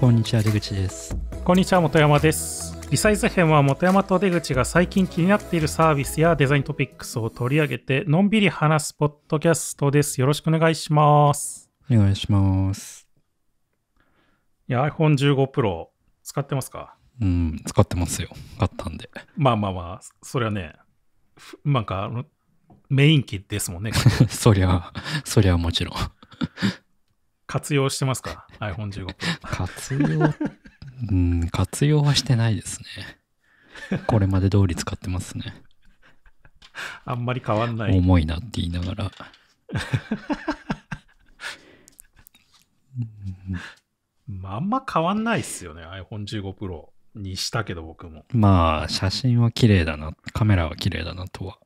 こんにちは出口ですこんにちは本山ですリサイズ編は元山と出口が最近気になっているサービスやデザイントピックスを取り上げてのんびり話すポッドキャストです。よろしくお願いします。お願いします。いや、iPhone15 Pro 使ってますかうん、使ってますよ。買ったんで。まあまあまあ、そりゃね、なんかメイン機ですもんね。そりゃ、そりゃもちろん。活用してますか ?iPhone15 Pro。活用、うん、活用はしてないですね。これまで通り使ってますね。あんまり変わんない。重いなって言いながら。まあ、あんま変わんないっすよね、iPhone15 Pro にしたけど、僕も。まあ、写真は綺麗だな、カメラは綺麗だなとは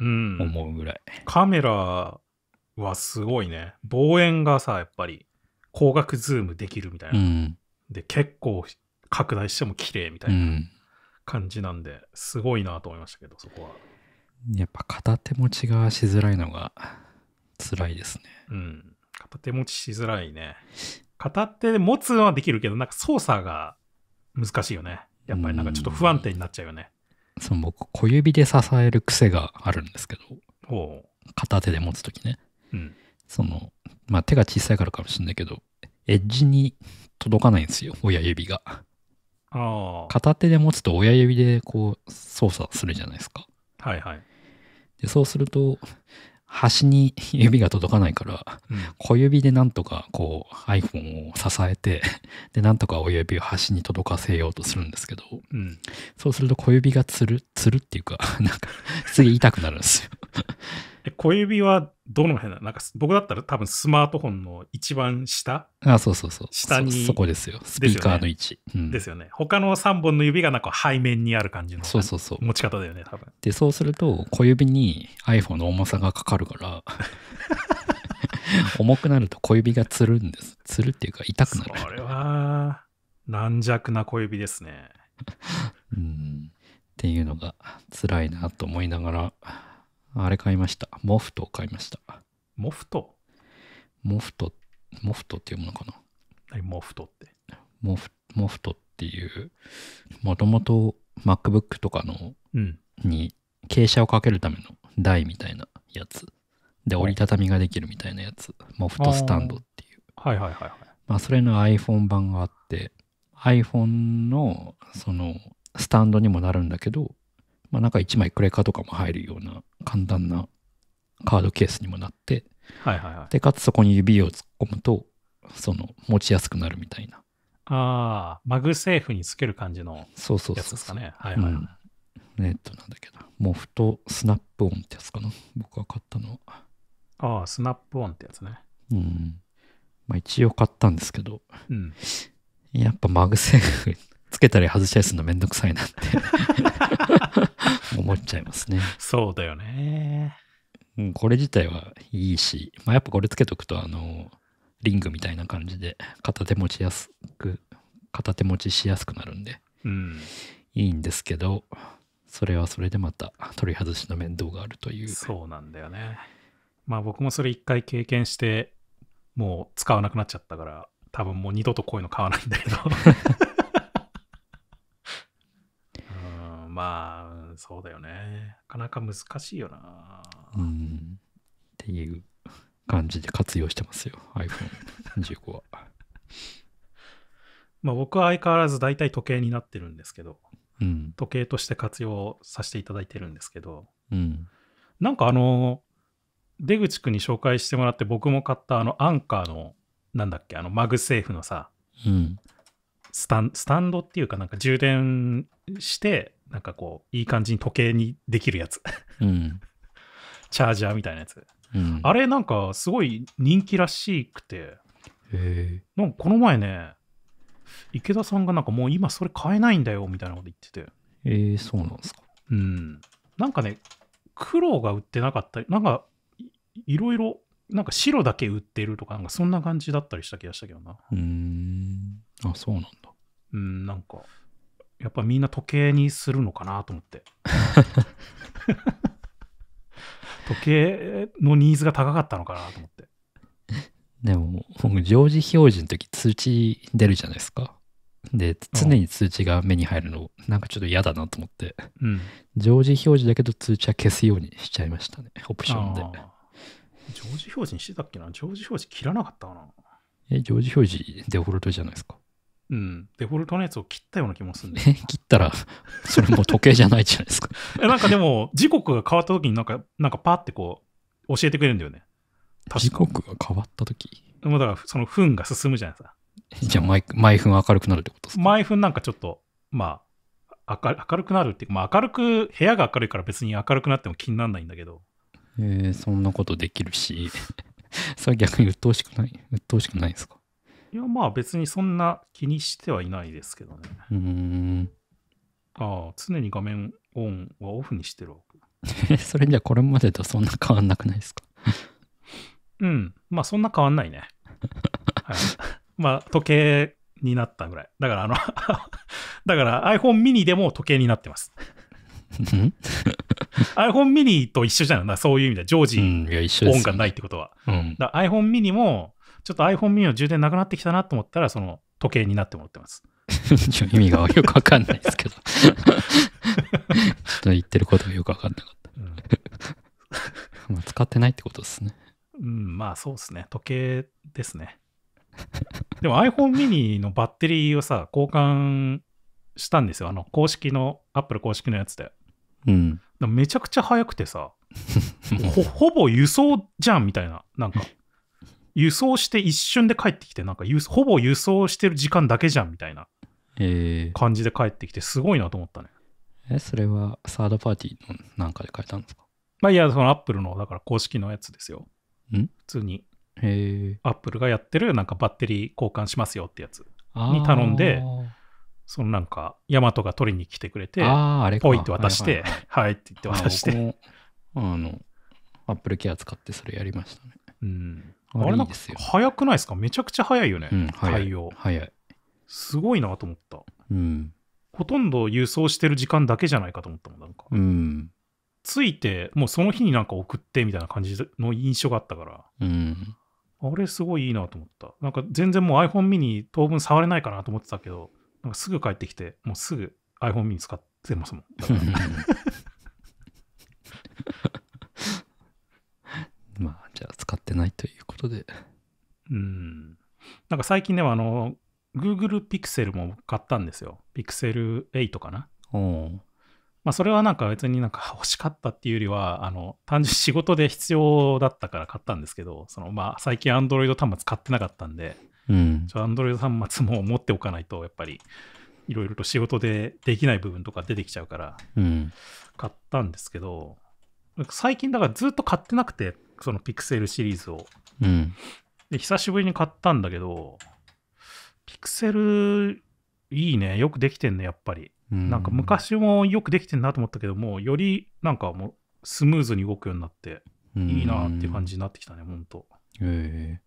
思うぐらい。うん、カメラはすごいね。望遠がさ、やっぱり光学ズームできるみたいな。うん、で、結構拡大しても綺麗みたいな感じなんで、すごいなと思いましたけど、そこは。やっぱ片手持ちがしづらいのが辛いですね。うん。片手持ちしづらいね。片手で持つのはできるけど、なんか操作が難しいよね。やっぱりなんかちょっと不安定になっちゃうよね。うん、その僕、小指で支える癖があるんですけど、片手で持つときね。うん。その、まあ手が小さいからかもしんないけど、エッジに届かないんですよ、親指が。ああ。片手で持つと親指でこう操作するじゃないですか。はいはい。で、そうすると、端に指が届かないから、小指でなんとかこう iPhone を支えて、で、なんとか親指を端に届かせようとするんですけど、うん、そうすると小指がつる、つるっていうか、なんか、すげえ痛くなるんですよ。え、小指はどの辺だなんか僕だったら多分スマートフォンの一番下あ、そうそうそう。下に。そこですよ。スピーカーの位置。ですよね。うん、ですよね他の3本の指がなんか背面にある感じのそうそうそう持ち方だよね、多分。で、そうすると小指に iPhone の重さがかかるから 重くなると小指がつるんです。つるっていうか痛くなる。これは軟弱な小指ですね。うん。っていうのが辛いなと思いながら。あれ買いました。モフトを買いました。モフトモフト、モフトっていうものかな。何モフトって。モフモフトっていう、もともと MacBook とかの、うん、に傾斜をかけるための台みたいなやつ。で、折りたたみができるみたいなやつ。モフトスタンドっていう。はいはいはいはい。まあ、それの iPhone 版があって、iPhone のそのスタンドにもなるんだけど、まあ、か1枚クレカとかも入るような簡単なカードケースにもなって、はいはいはい、でかつそこに指を突っ込むとその持ちやすくなるみたいなああマグセーフにつける感じのやつですかねはいはい、うん、トなんだけどモフとスナップオンってやつかな僕が買ったのはああスナップオンってやつねうんまあ一応買ったんですけど、うん、やっぱマグセーフつけたり外したりするのめんどくさいなって思っちゃいますね。そうだよね。これ自体はいいし、まあ、やっぱこれつけとくと、あの、リングみたいな感じで片手持ちやすく、片手持ちしやすくなるんで、うん、いいんですけど、それはそれでまた取り外しの面倒があるという。そうなんだよね。まあ僕もそれ一回経験して、もう使わなくなっちゃったから、多分もう二度とこういうの買わないんだけどまあ、そうだよね。なかなか難しいよな。うん。っていう感じで活用してますよ、iPhone15 は。まあ僕は相変わらず大体時計になってるんですけど、うん、時計として活用させていただいてるんですけど、うん、なんかあの、出口君に紹介してもらって僕も買ったあのアンカーの、なんだっけ、あのマグセーフのさ、うん、スタンスタンドっていうかなんか充電してなんかこういい感じに時計にできるやつ、うん、チャージャーみたいなやつ、うん、あれなんかすごい人気らしくてなんかこの前ね池田さんがなんかもう今それ買えないんだよみたいなこと言っててえー、そうなんですかうんなんかね黒が売ってなかったりなんかいろいろなんか白だけ売ってるとかなんかそんな感じだったりした気がしたけどなうんあそうなんだうん、なんか、やっぱみんな時計にするのかなと思って。時計のニーズが高かったのかなと思って。でも、僕、常時表示の時通知出るじゃないですか。で、常に通知が目に入るの、なんかちょっと嫌だなと思って、うん、常時表示だけど通知は消すようにしちゃいましたね、オプションで。常時表示にしてたっけな常時表示切らなかったかなえ、常時表示デフォルトじゃないですか。うん、デフォルトのやつを切ったような気もするんで。切ったら、それも時計じゃないじゃないですか なんかでも、時刻が変わった時になんか、なんかパってこう、教えてくれるんだよね。時刻が変わった時もだから、その分が進むじゃないですか。じゃあ毎、毎分明るくなるってことですか毎分なんかちょっと、まあ、明明るくなるっていうか、まあ、明るく、部屋が明るいから別に明るくなっても気にならないんだけど。えー、そんなことできるし、それ逆に鬱陶しくない鬱陶しくないですかいや、まあ別にそんな気にしてはいないですけどね。うーん。ああ、常に画面オンはオフにしてるわけ。それじゃこれまでとそんな変わんなくないですか うん。まあそんな変わんないね。はい、まあ時計になったぐらい。だからあの、だから iPhone mini でも時計になってます。ん、iPhone mini と一緒じゃないそういう意味では常時オンがない。ってことは。うん。iPhone mini もちょっと iPhone mini の充電なくなってきたなと思ったら、その時計になってもらってます。意味がよくわかんないですけど ちょっと言ってることがよくわかんなかった。使ってないってことですね。うん、まあそうですね。時計ですね。でも iPhone mini のバッテリーをさ、交換したんですよ。あの、公式の、Apple 公式のやつで。うん。めちゃくちゃ速くてさ、ほほぼ輸送じゃんみたいな、なんか。輸送して一瞬で帰ってきて、なんかほぼ輸送してる時間だけじゃんみたいな感じで帰ってきて、すごいなと思ったね。えそれはサードパーティーのなんかで買えたんですかまあいや、そのアップルの、だから公式のやつですよ。ん普通に。へアップルがやってるなんかバッテリー交換しますよってやつに頼んで、そのなんか、ヤマトが取りに来てくれて、ポイって渡して、はい、はいはい、って言って渡して。あの、アップルケア使ってそれやりましたね。うん。あれなんか早くないですかめちゃくちゃ早いよね、うん、対応早いすごいなと思った、うん、ほとんど輸送してる時間だけじゃないかと思ったもんなんか、うん、ついてもうその日になんか送ってみたいな感じの印象があったから、うん、あれすごいいいなと思ったなんか全然もう iPhone mini 当分触れないかなと思ってたけどなんかすぐ帰ってきてもうすぐ iPhone mini 使ってますもん まあじゃあ使ってないということで。うん。なんか最近ではあの、Google Pixel も買ったんですよ。Pixel 8かな。うまあ、それはなんか別になんか欲しかったっていうよりは、あの、単純に仕事で必要だったから買ったんですけど、そのまあ最近 Android 端末買ってなかったんで、うん、ちょ Android 端末も持っておかないと、やっぱりいろいろと仕事でできない部分とか出てきちゃうから、買ったんですけど、ん、最近だからずっと買ってなくて、そのピクセルシリーズを。うん、で久しぶりに買ったんだけどピクセルいいねよくできてんねやっぱり、うん、なんか昔もよくできてんなと思ったけどもよりなんかもうスムーズに動くようになっていいなっていう感じになってきたね、ほんと、え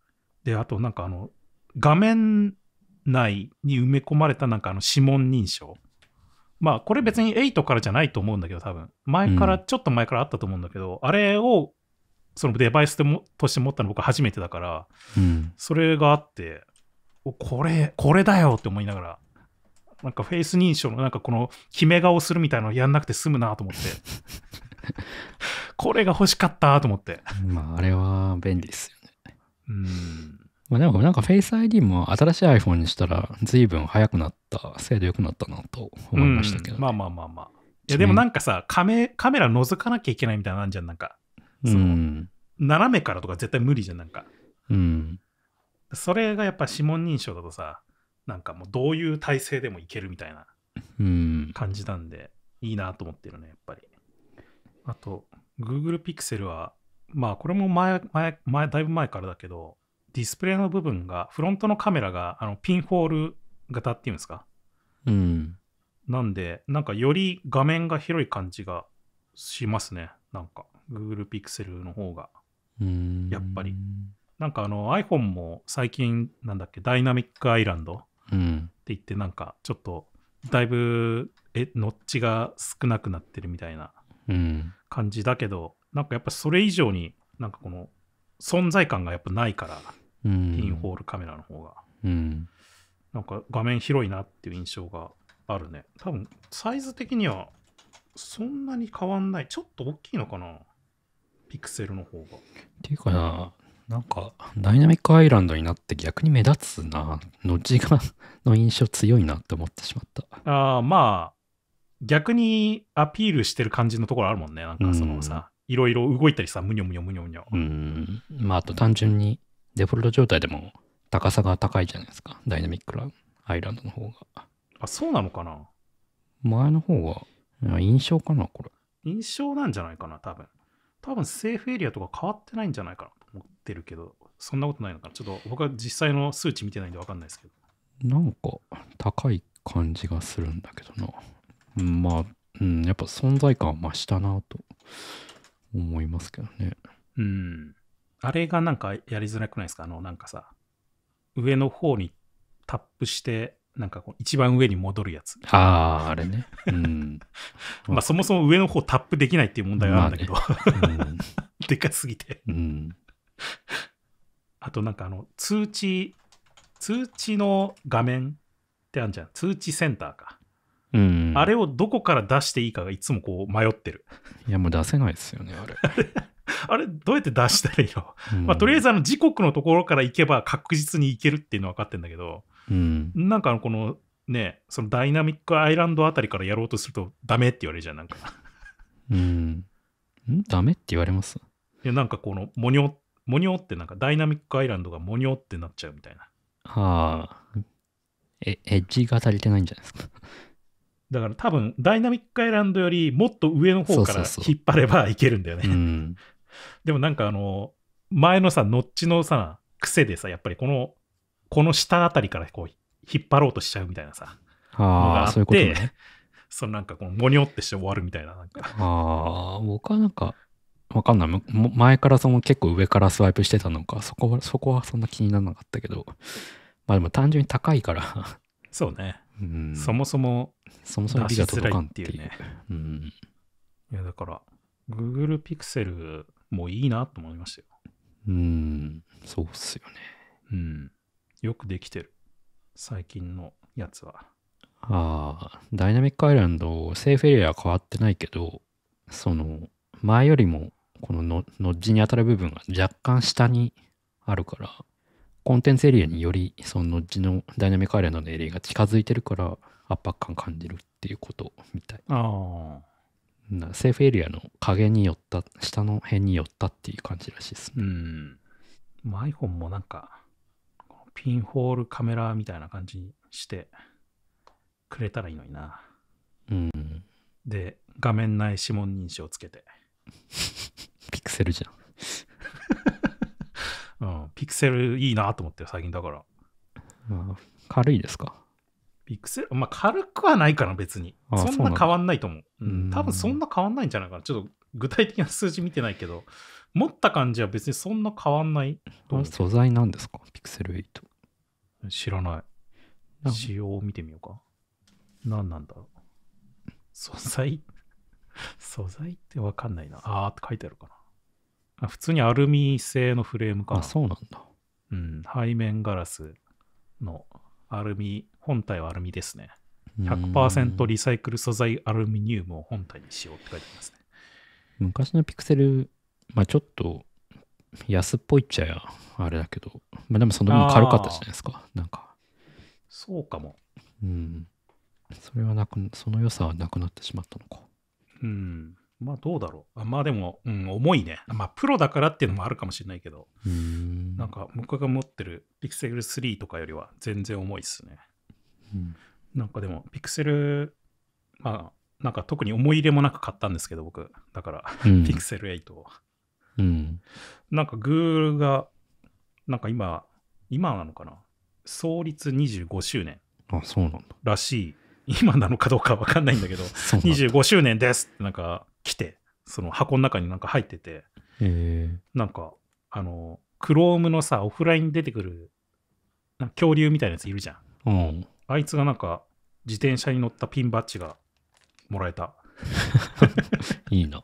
であとなんかあの画面内に埋め込まれたなんかあの指紋認証まあこれ別に8からじゃないと思うんだけど多分前からちょっと前からあったと思うんだけど、あれをそのデバイスでもとして持ったの僕初めてだから、うん、それがあってこれこれだよって思いながらなんかフェイス認証のなんかこの決め顔するみたいなのやんなくて済むなと思って これが欲しかったと思ってまああれは便利ですよねうんまあでもなんかフェイス ID も新しい iPhone にしたら随分早くなった精度良くなったなと思いましたけど、ねうん、まあまあまあまあいやでもなんかさカメカメラ覗かなきゃいけないみたいなんじゃんなんかその、斜めからとか絶対無理じゃん、なんか。うん。それがやっぱ指紋認証だとさ、なんかもうどういう体勢でもいけるみたいな感じなんで、いいなと思ってるね、やっぱり。あと、Google Pixel は、まあこれも前、前、前、だいぶ前からだけど、ディスプレイの部分が、フロントのカメラがあのピンホール型っていうんですか。うん。なんで、なんかより画面が広い感じがしますね、なんか。Google Pixel の方が、やっぱり。なんかあの iPhone も最近、なんだっけ、ダイナミックアイランドって言って、なんかちょっと、だいぶ、え、ノッチが少なくなってるみたいな感じだけど、なんかやっぱそれ以上に、なんかこの、存在感がやっぱないから、ピンホールカメラの方が。うんなんか画面広いなっていう印象があるね。多分サイズ的にはそんなに変わんない。ちょっと大きいのかなピクセルの方が。っていうかな、なんかダイナミックアイランドになって逆に目立つな、後がの印象強いなって思ってしまった。ああ、まあ、逆にアピールしてる感じのところあるもんね、なんかそのさ、いろいろ動いたりさ、むにょむにょむにょむにょ。うん、まあ、あと単純にデフォルト状態でも高さが高いじゃないですか、ダイナミックアイランドの方が。あ、そうなのかな前の方が、印象かな、これ。印象なんじゃないかな、多分。多分セーフエリアとか変わってないんじゃないかなと思ってるけど、そんなことないのかな。ちょっと僕は実際の数値見てないんで分かんないですけど。なんか高い感じがするんだけどな。まあ、うん、やっぱ存在感は増したなと思いますけどね。うん。あれがなんかやりづらくないですかあの、なんかさ、上の方にタップしてなんかこう一番上に戻るやつ。ああ、あれね。うん。まあそもそも上の方タップできないっていう問題があるんだけど、まあでかすぎて。うん。あとなんかあの通知、通知の画面ってあるじゃん。通知センターか。うん、あれをどこから出していいかがいつもこう迷ってる。いやもう出せないですよね、あれ。あれ、どうやって出したらいいの、うん、まあ、とりあえずあの時刻のところから行けば確実に行けるっていうのは分かってんだけど、うん、なんかこのねそのダイナミックアイランドあたりからやろうとするとダメって言われるじゃんなんかうんダメって言われますいやなんかこのモニョモニョってなんかダイナミックアイランドがモニョってなっちゃうみたいなはあえエッジが足りてないんじゃないですかだから多分ダイナミックアイランドよりもっと上の方から引っ張ればいけるんだよね、うん、でもなんかあの前のさノッチのさ癖でさやっぱりこのこの下あたりからこう、引っ張ろうとしちゃうみたいなさ、のがあって、そういうことね、そのなんかこう、もにょってして終わるみたいな、なんか。ああ、僕はなんか、わかんない。前からその結構上からスワイプしてたのか、そこは、そこはそんな気にならなかったけど、まあでも単純に高いからそうね。うん、そもそも、そもそもビが届かんっていうね。うん。いや、だから、Google ピクセルもいいなと思いましたよ。うん、そうっすよね。うん。よくできてる。最近のやつは。ああ、ダイナミックアイランド、セーフエリアは変わってないけど、その、前よりも、このノッジに当たる部分が若干下にあるから、コンテンツエリアにより、そのノッジのダイナミックアイランドのエリアが近づいてるから、圧迫感感じるっていうことみたい。ああ。セーフエリアの影に寄った、下の辺に寄ったっていう感じらしいですね。うん。まあ、iPhone もなんか、ピンホールカメラみたいな感じにしてくれたらいいのにな。うん。で、画面内指紋認証をつけて。ピクセルじゃん。うん、ピクセルいいなと思って最近だから。まあ、軽いですかピクセル、まあ軽くはないかな、別に。ああそんな変わんないと思う。うん、多分そんな変わんないんじゃないかな。ちょっと具体的な数字見てないけど、持った感じは別にそんな変わんない。素材なんですか、ピクセル8。知らない。仕様を見てみようか。何なんだろう。素材 素材ってわかんないな。あーって書いてあるかな。あ普通にアルミ製のフレームかな。あ、そうなんだ。うん、背面ガラスのアルミ、本体はアルミですね。100%リサイクル素材アルミニウムを本体にしようって書いてますね。昔のピクセル、まあちょっと安っぽいっちゃや、あれだけど、まあでもその分軽かったじゃないですか、なんか。そうかも。うん。それはなく、その良さはなくなってしまったのか。うん。まあどうだろう。まあでも、うん、重いね。まあプロだからっていうのもあるかもしれないけど、うんなんか僕が持ってるピクセル3とかよりは全然重いっすね。うん、なんかでもピクセルまあなんか特に思い入れもなく買ったんですけど僕、だから、うん、セル x e 8を。うん、なんか Google が、なんか今、今なのかな創立25周年。あ、そうなんだ。らしい。今なのかどうかわかんないんだけど、25 周年ですってなんか来て、その箱の中になんか入ってて、なんか、あの、Chrome のさ、オフラインに出てくる、恐竜みたいなやついるじゃん。うん、あいつがなんか、自転車に乗ったピンバッジがもらえた。いいな。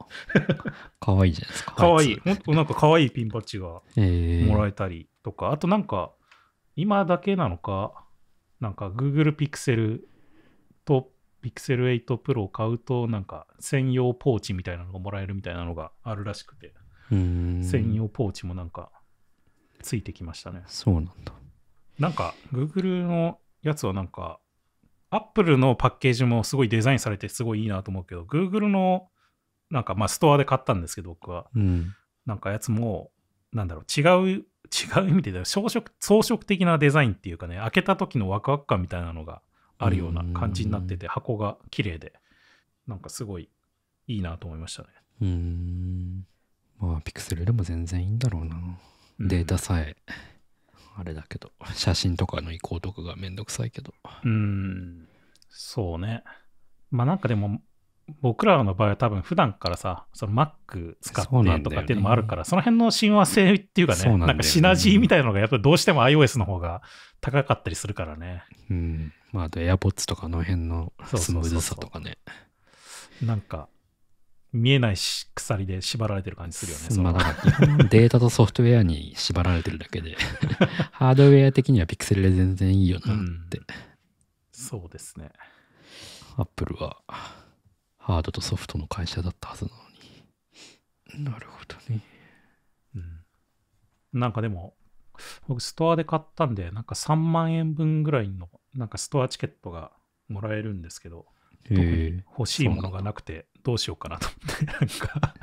かわいいじゃないですか。かわいい。本当なんかかわいいピンバッジがもらえたりとか、えー、あとなんか、今だけなのか、なんか Google Pixel と Pixel 8 Pro を買うと、なんか専用ポーチみたいなのがもらえるみたいなのがあるらしくて、専用ポーチもなんかついてきましたね。そうなんだ。なんか Google のやつはなんかアップルのパッケージもすごいデザインされてすごいいいなと思うけど、グーグルのなんかまあストアで買ったんですけど、僕は。うん、なんかやつも、なんだろう、違う、違う意味で装飾、装飾的なデザインっていうかね、開けた時のワクワク感みたいなのがあるような感じになってて、箱が綺麗で、なんかすごいいいなと思いましたね。うん。まあ、ピクセルでも全然いいんだろうな。データさえ。うんあれだけど、写真とかの移行とかがめんどくさいけど。うん、そうね。まあなんかでも、僕らの場合は多分普段からさ、その Mac 使ってとかっていうのもあるから、そ、ね,、の辺の親和性っていうかねなん、ね、なんかシナジーみたいなのがやっぱりどうしても iOS の方が高かったりするからね。うん。まああと AirPods とかの辺のスムーズさとかね。そうそうそうそうなんか、見えない鎖で縛られてる感じするよね。まあ、かデータとソフトウェアに縛られてるだけで ハードウェア的にはピクセルで全然いいよなって、うん、そうですね。アップルはハードとソフトの会社だったはずなのに。なるほどね。うん。なんかでも、僕ストアで買ったんで、なんか3万円分ぐらいの、なんかストアチケットがもらえるんですけど、欲しいものがなくて、どうしようかなと思って、なんか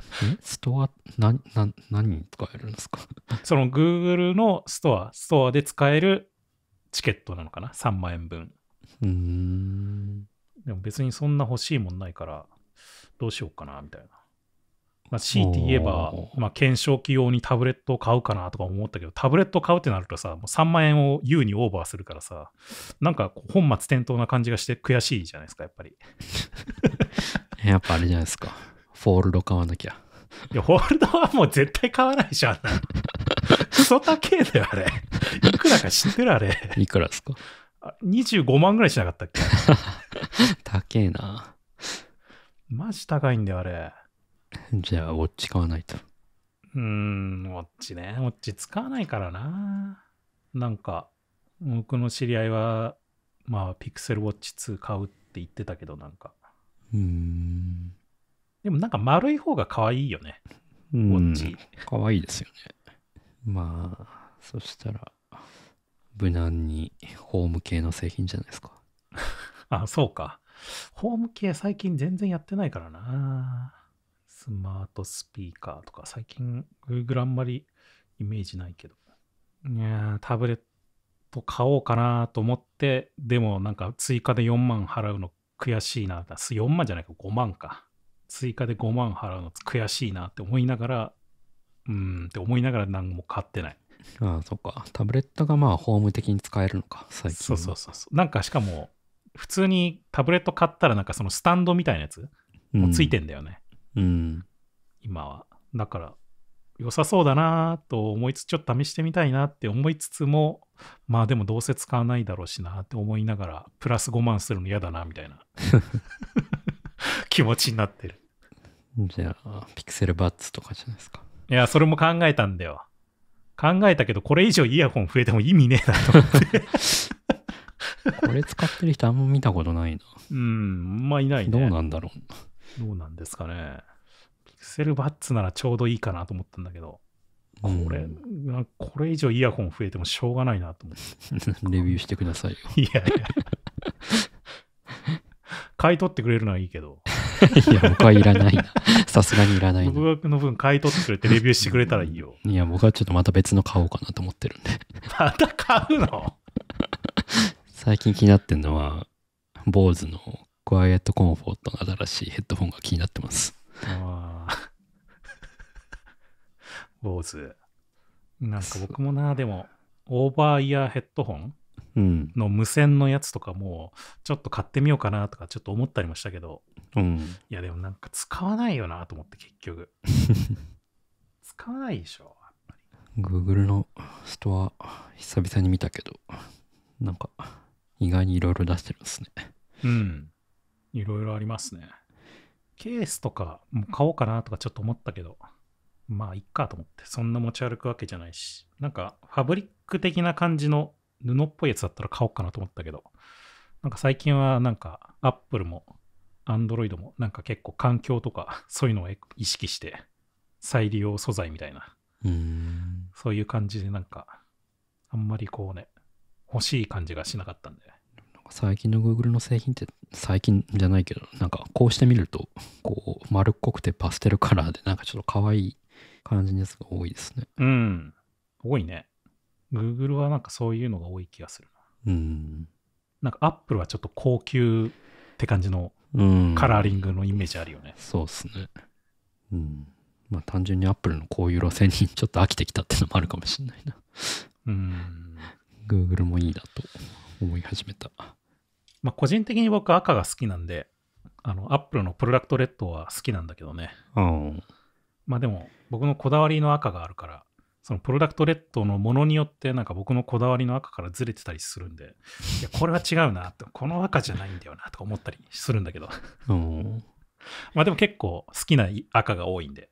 ストア、な、な、何に使えるんですか その Google のストア、ストアで使えるチケットなのかな ?3 万円分。うん。でも別にそんな欲しいもんないから、どうしようかな、みたいな。まあ、強いて言えば、まあ、検証機用にタブレットを買うかなとか思ったけど、タブレット買うってなるとさ、もう3万円を優にオーバーするからさ、なんか本末転倒な感じがして悔しいじゃないですか、やっぱり。やっぱあれじゃないですか。フォールド買わなきゃ。いや、フォールドはもう絶対買わないじゃん。クソ高えだよ、あれ。いくらか知ってる、あれ。いくらですか ?25 万ぐらいしなかったっけ 高えな。マジ高いんだよ、あれ。じゃあ、ウォッチ買わないと。うーん、ウォッチね。ウォッチ使わないからな。なんか、僕の知り合いは、まあ、ピクセルウォッチ2買うって言ってたけど、なんか。うーん。でもなんか丸い方が可愛いよね。ウォッチ。可愛いですよね。まあ、そしたら、無難にホーム系の製品じゃないですか。あ、そうか。ホーム系最近全然やってないからな。スマートスピーカーとか、最近 Google あんまりイメージないけど。いやタブレット買おうかなと思って、でもなんか追加で4万払うの悔しいな。4万じゃないか、5万か。追加で5万払うの悔しいなって思いながら、うんって思いながら何も買ってない。ああ、そっか。タブレットがまあ、ホーム的に使えるのか、最近。そうそうそうそう。なんかしかも、普通にタブレット買ったら、なんかそのスタンドみたいなやつもついてんだよね。うん、今は。だから、良さそうだなと思いつつ、ちょっと試してみたいなって思いつつも、まあでもどうせ使わないだろうしなって思いながら、プラス5万するの嫌だなみたいな 気持ちになってる。じゃあ、ピクセルバッツとかじゃないですか。いや、それも考えたんだよ。考えたけど、これ以上イヤホン増えても意味ねえなと思って これ使ってる人あんま見たことないな。うん、まあいないね。どうなんだろう。どうなんですかね。ピクセルバッツならちょうどいいかなと思ったんだけど、これ、うん、これ以上イヤホン増えてもしょうがないなと思って。レビューしてくださいよ。いやいや。買い取ってくれるのはいいけど。いや、僕はいらないな。さすがにいらないな。僕の分買い取ってくれてレビューしてくれたらいいよ。いや、僕はちょっとまた別の買おうかなと思ってるんで。また買うの最近気になってるのは、坊主のクワイエットコンフォートの新しいヘッドフォンが気になってます。ああ。坊主。なんか僕もな、でも、オーバーイヤーヘッドホンの無線のやつとかも、ちょっと買ってみようかなとか、ちょっと思ったりもしたけど、うん、いや、でもなんか使わないよなと思って、結局。使わないでしょ、やっぱり。Google のストア、久々に見たけど、なんか、意外にいろいろ出してるんですね。うん。いろいろありますね。ケースとかも買おうかなとかちょっと思ったけど、まあ、いっかと思って、そんな持ち歩くわけじゃないし、なんか、ファブリック的な感じの布っぽいやつだったら買おうかなと思ったけど、なんか最近はなんか、アップルも、アンドロイドも、なんか結構環境とか、そういうのを意識して、再利用素材みたいな、そういう感じでなんか、あんまりこうね、欲しい感じがしなかったんで、最近の Google の製品って最近じゃないけど、なんかこうしてみると、こう丸っこくてパステルカラーで、なんかちょっと可愛い感じのやつが多いですね。うん。多いね。Google はなんかそういうのが多い気がするな。うん。なんか Apple はちょっと高級って感じのカラーリングのイメージあるよね。うん、そうっすね。うん。まあ単純に Apple のこういう路線にちょっと飽きてきたっていうのもあるかもしれないな。うん。Google もいいなと思い始めた。まあ、個人的に僕赤が好きなんで、あの、アップルのプロダクトレッドは好きなんだけどね。うん。まあでも、僕のこだわりの赤があるから、そのプロダクトレッドのものによってなんか僕のこだわりの赤からずれてたりするんで、いや、これは違うなて、この赤じゃないんだよなとか思ったりするんだけど。うん。まあでも結構好きな赤が多いんで。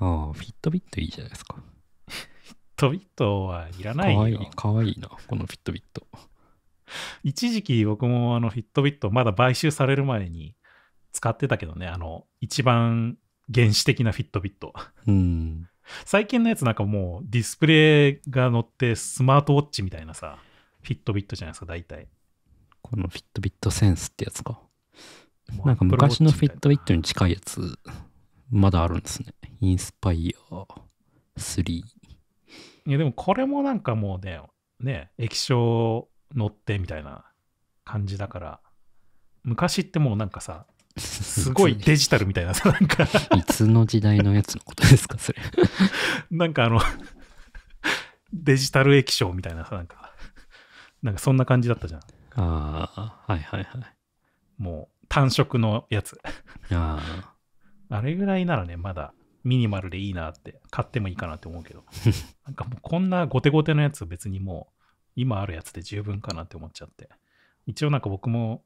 ああ、フィットビットいいじゃないですか。フィットビットはいらないよ。かわいい、かわいいな、このフィットビット。一時期僕もあのフィットビットまだ買収される前に使ってたけどね、あの、一番原始的なフィットビット。うん。最近のやつなんかもうディスプレイが載ってスマートウォッチみたいなさ、フィットビットじゃないですか、大体。このフィットビットセンスってやつか。なんか昔のフィットビットに近いやつ、まだあるんですね。インスパイア3。いや、でもこれもなんかもうね、ね、液晶乗ってみたいな感じだから昔ってもうなんかさ すごいデジタルみたいなさなんかいつの時代のやつのことですかそれ なんかあのデジタル液晶みたいなさなんかなんかそんな感じだったじゃんああはいはいはいもう単色のやつあああれぐらいならねまだミニマルでいいなって買ってもいいかなって思うけどなんかもうこんなゴテゴテのやつ別にもう今あるやつで十分かなって思っちゃって。一応なんか僕も、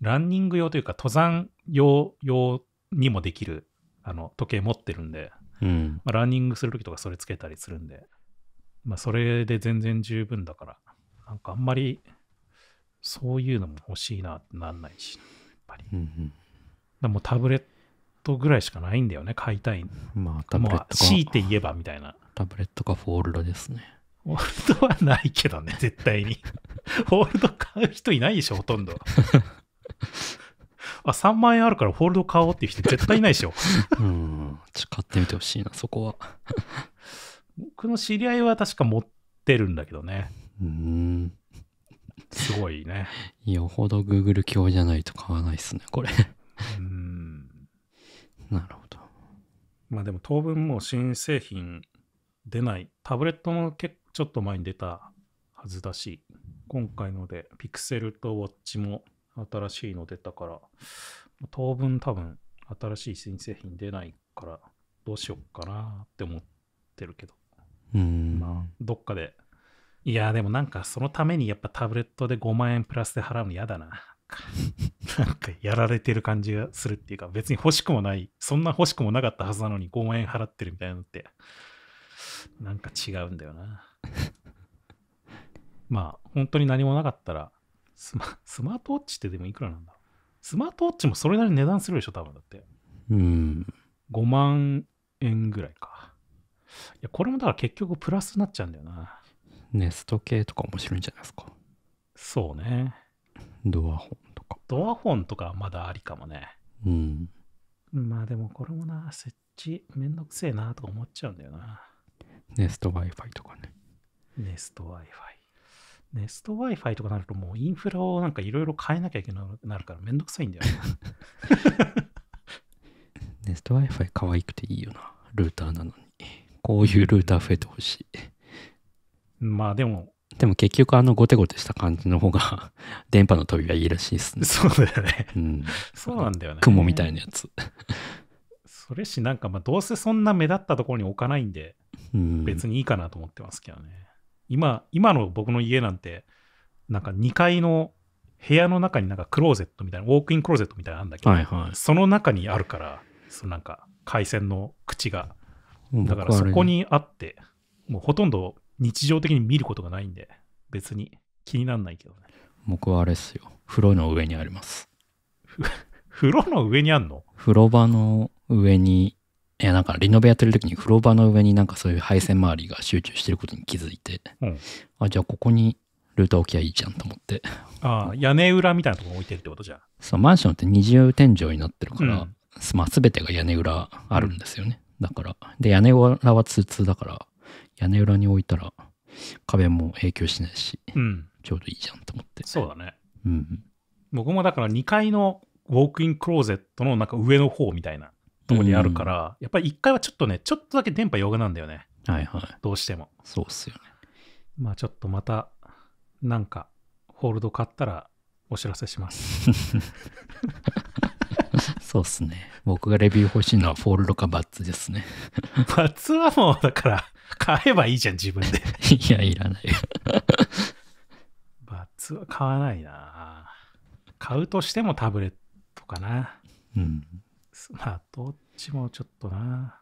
ランニング用というか、登山用用にもできる、あの、時計持ってるんで、うん、まあ、ランニングするときとかそれつけたりするんで、まあ、それで全然十分だから、なんかあんまり、そういうのも欲しいなってなんないし、やっぱり。うん、うん、もうタブレットぐらいしかないんだよね、買いたい。まあ、タブレットか。強いて言えばみたいな。タブレットかフォールドですね。ホールドはないけどね、絶対に。ホールド買う人いないでしょ、ほとんど。あ、3万円あるからホールド買おうっていう人絶対いないでしょ。うん。ちょっ買ってみてほしいな、そこは。僕の知り合いは確か持ってるんだけどね。うん。すごいね。よほど Google 教じゃないと買わないっすね、これ。うん。なるほど。まあでも当分もう新製品出ない、タブレットもけちょっと前に出たはずだし、今回ので、ピクセルとウォッチも新しいの出たから、当分多分新しい新製品出ないから、どうしよっかなって思ってるけど。うん。まあ、どっかで。いや、でもなんかそのためにやっぱタブレットで5万円プラスで払うの嫌だな。なんかやられてる感じがするっていうか別に欲しくもないそんな欲しくもなかったはずなのに5万円払ってるみたいなのってなんか違うんだよな。まあ、本当に何もなかったらスマ、スマートウォッチってでもいくらなんだスマートウォッチもそれなりに値段するでしょ、多分だって。うん。5万円ぐらいか。いや、これもだから結局プラスになっちゃうんだよな。ネスト系とか面白いんじゃないですか。そうね。ドアホンとか。ドアホンとかはまだありかもね。うん。まあでもこれもな、設置めんどくせえなとか思っちゃうんだよな。ネスト Wi-Fi とかね。ネスト Wi-Fi。ネスト Wi-Fi とかなるともうインフラをなんかいろいろ変えなきゃいけなくなるからめんどくさいんだよね。ネスト Wi-Fi 可愛くていいよな。ルーターなのに。こういうルーター増えてほしい。まあでも。でも結局あのゴテゴテした感じの方が電波の飛びがいいらしいですね。そうだよね。うん。そうなんだよね。雲みたいなやつ。それしなんかまあどうせそんな目立ったところに置かないんで。別にいいかなと思ってますけどね。今、今の僕の家なんて、なんか2階の部屋の中になんかクローゼットみたいな、ウォークインクローゼットみたいなのあるんだけど、はいはい、その中にあるから、そのなんか回線の口が。だからそこにあって、もうほとんど日常的に見ることがないんで、別に気にならないけどね。僕はあれっすよ。風呂の上にあります。風呂の上にあんの風呂場の上にいやなんかリノベやってる時に風呂場の上になんかそういう配線周りが集中してることに気づいて、うん、あじゃあここにルーター置きゃいいじゃんと思ってああ屋根裏みたいなとこ置いてるってことじゃんそうマンションって二重天井になってるから、うん、まあ、全てが屋根裏あるんですよね、だからで屋根裏は通通だから屋根裏に置いたら壁も影響しないし、うん、ちょうどいいじゃんと思ってそうだねうん僕もだから2階のウォークインクローゼットのなんか上の方みたいなとこにあるから、うん、やっぱり1階はちょっとね、ちょっとだけ電波弱なんだよね。はいはい。どうしても。そうっすよね。まあちょっとまた、なんか、ホールド買ったらお知らせします。そうっすね。僕がレビュー欲しいのはフォールドかバッツですね。バッツはもうだから、買えばいいじゃん、自分で。いや、いらない。バッツは買わないな買うとしてもタブレットかな。うん。まあ、どっちもちょっとな、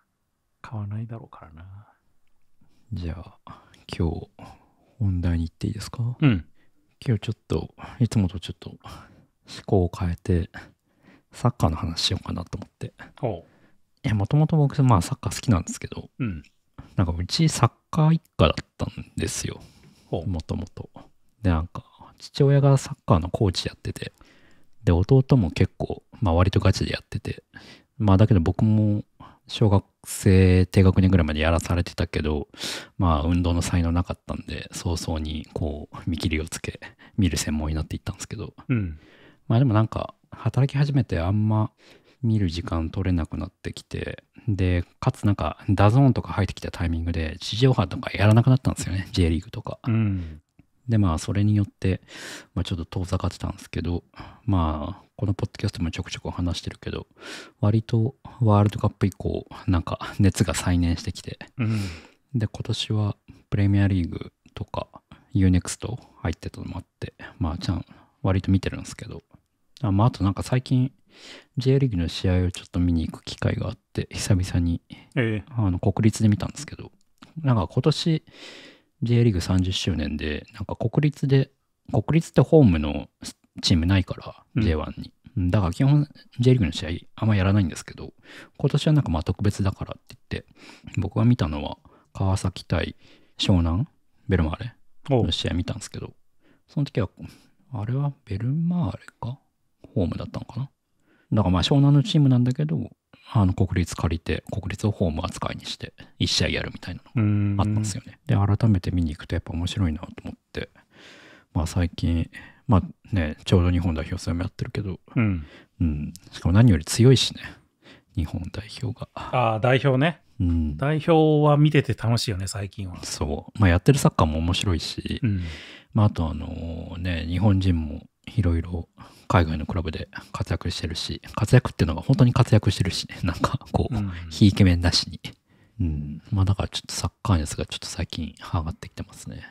買わないだろうからな。じゃあ、今日、本題に行っていいですかうん。今日ちょっと、いつもとちょっと、思考を変えて、サッカーの話しようかなと思って。ほう。いや、もともと僕、まあ、サッカー好きなんですけど、うん。なんか、うちサッカー一家だったんですよ。もともと。で、なんか、父親がサッカーのコーチやってて、で、弟も結構、まあ割とガチでやってて、まあだけど僕も小学生低学年ぐらいまでやらされてたけど、まあ運動の才能なかったんで、早々にこう見切りをつけ、見る専門になっていったんですけど、うん、まあでもなんか働き始めてあんま見る時間取れなくなってきて、で、かつなんか、ダゾーンとか入ってきたタイミングで、地上波とかやらなくなったんですよね、J リーグとか。うん、で、まあ、それによって、まあ、ちょっと遠ざかってたんですけど、まあ、このポッドキャストもちょくちょく話してるけど、割とワールドカップ以降、なんか熱が再燃してきて、うん、で、今年はプレミアリーグとか、UNEXT 入ってたのもあって、まあ、ちゃん、割と見てるんですけど、あまあ、あとなんか最近、J リーグの試合をちょっと見に行く機会があって、久々に、ええ、あの国立で見たんですけど、なんか今年、J リーグ30周年で、なんか国立で、国立ってホームのチームないから、J1 に。うん、だから基本 J リーグの試合あんまやらないんですけど、今年はなんかまあ特別だからって言って、僕が見たのは川崎対湘南、ベルマーレの試合見たんですけど、その時は、あれはベルマーレかホームだったのかなだからまあ湘南のチームなんだけど、あの国立借りて、国立をホーム扱いにして、1試合やるみたいなのがあったんですよね。で、改めて見に行くと、やっぱ面白いなと思って、まあ、最近、まあね、ちょうど日本代表戦もやってるけど、うん、うん、しかも何より強いしね、日本代表が。ああ、代表ね。うん、代表は見てて楽しいよね、最近は。そう、まあ、やってるサッカーも面白いし、うん、まあ、あと、あのね、日本人もいろいろ海外のクラブで活躍してるし、活躍っていうのが本当に活躍してるしね、なんかこう、ひ、いん、イメンなしに。うん。まあだからちょっとサッカー熱がちょっと最近上がってきてますね。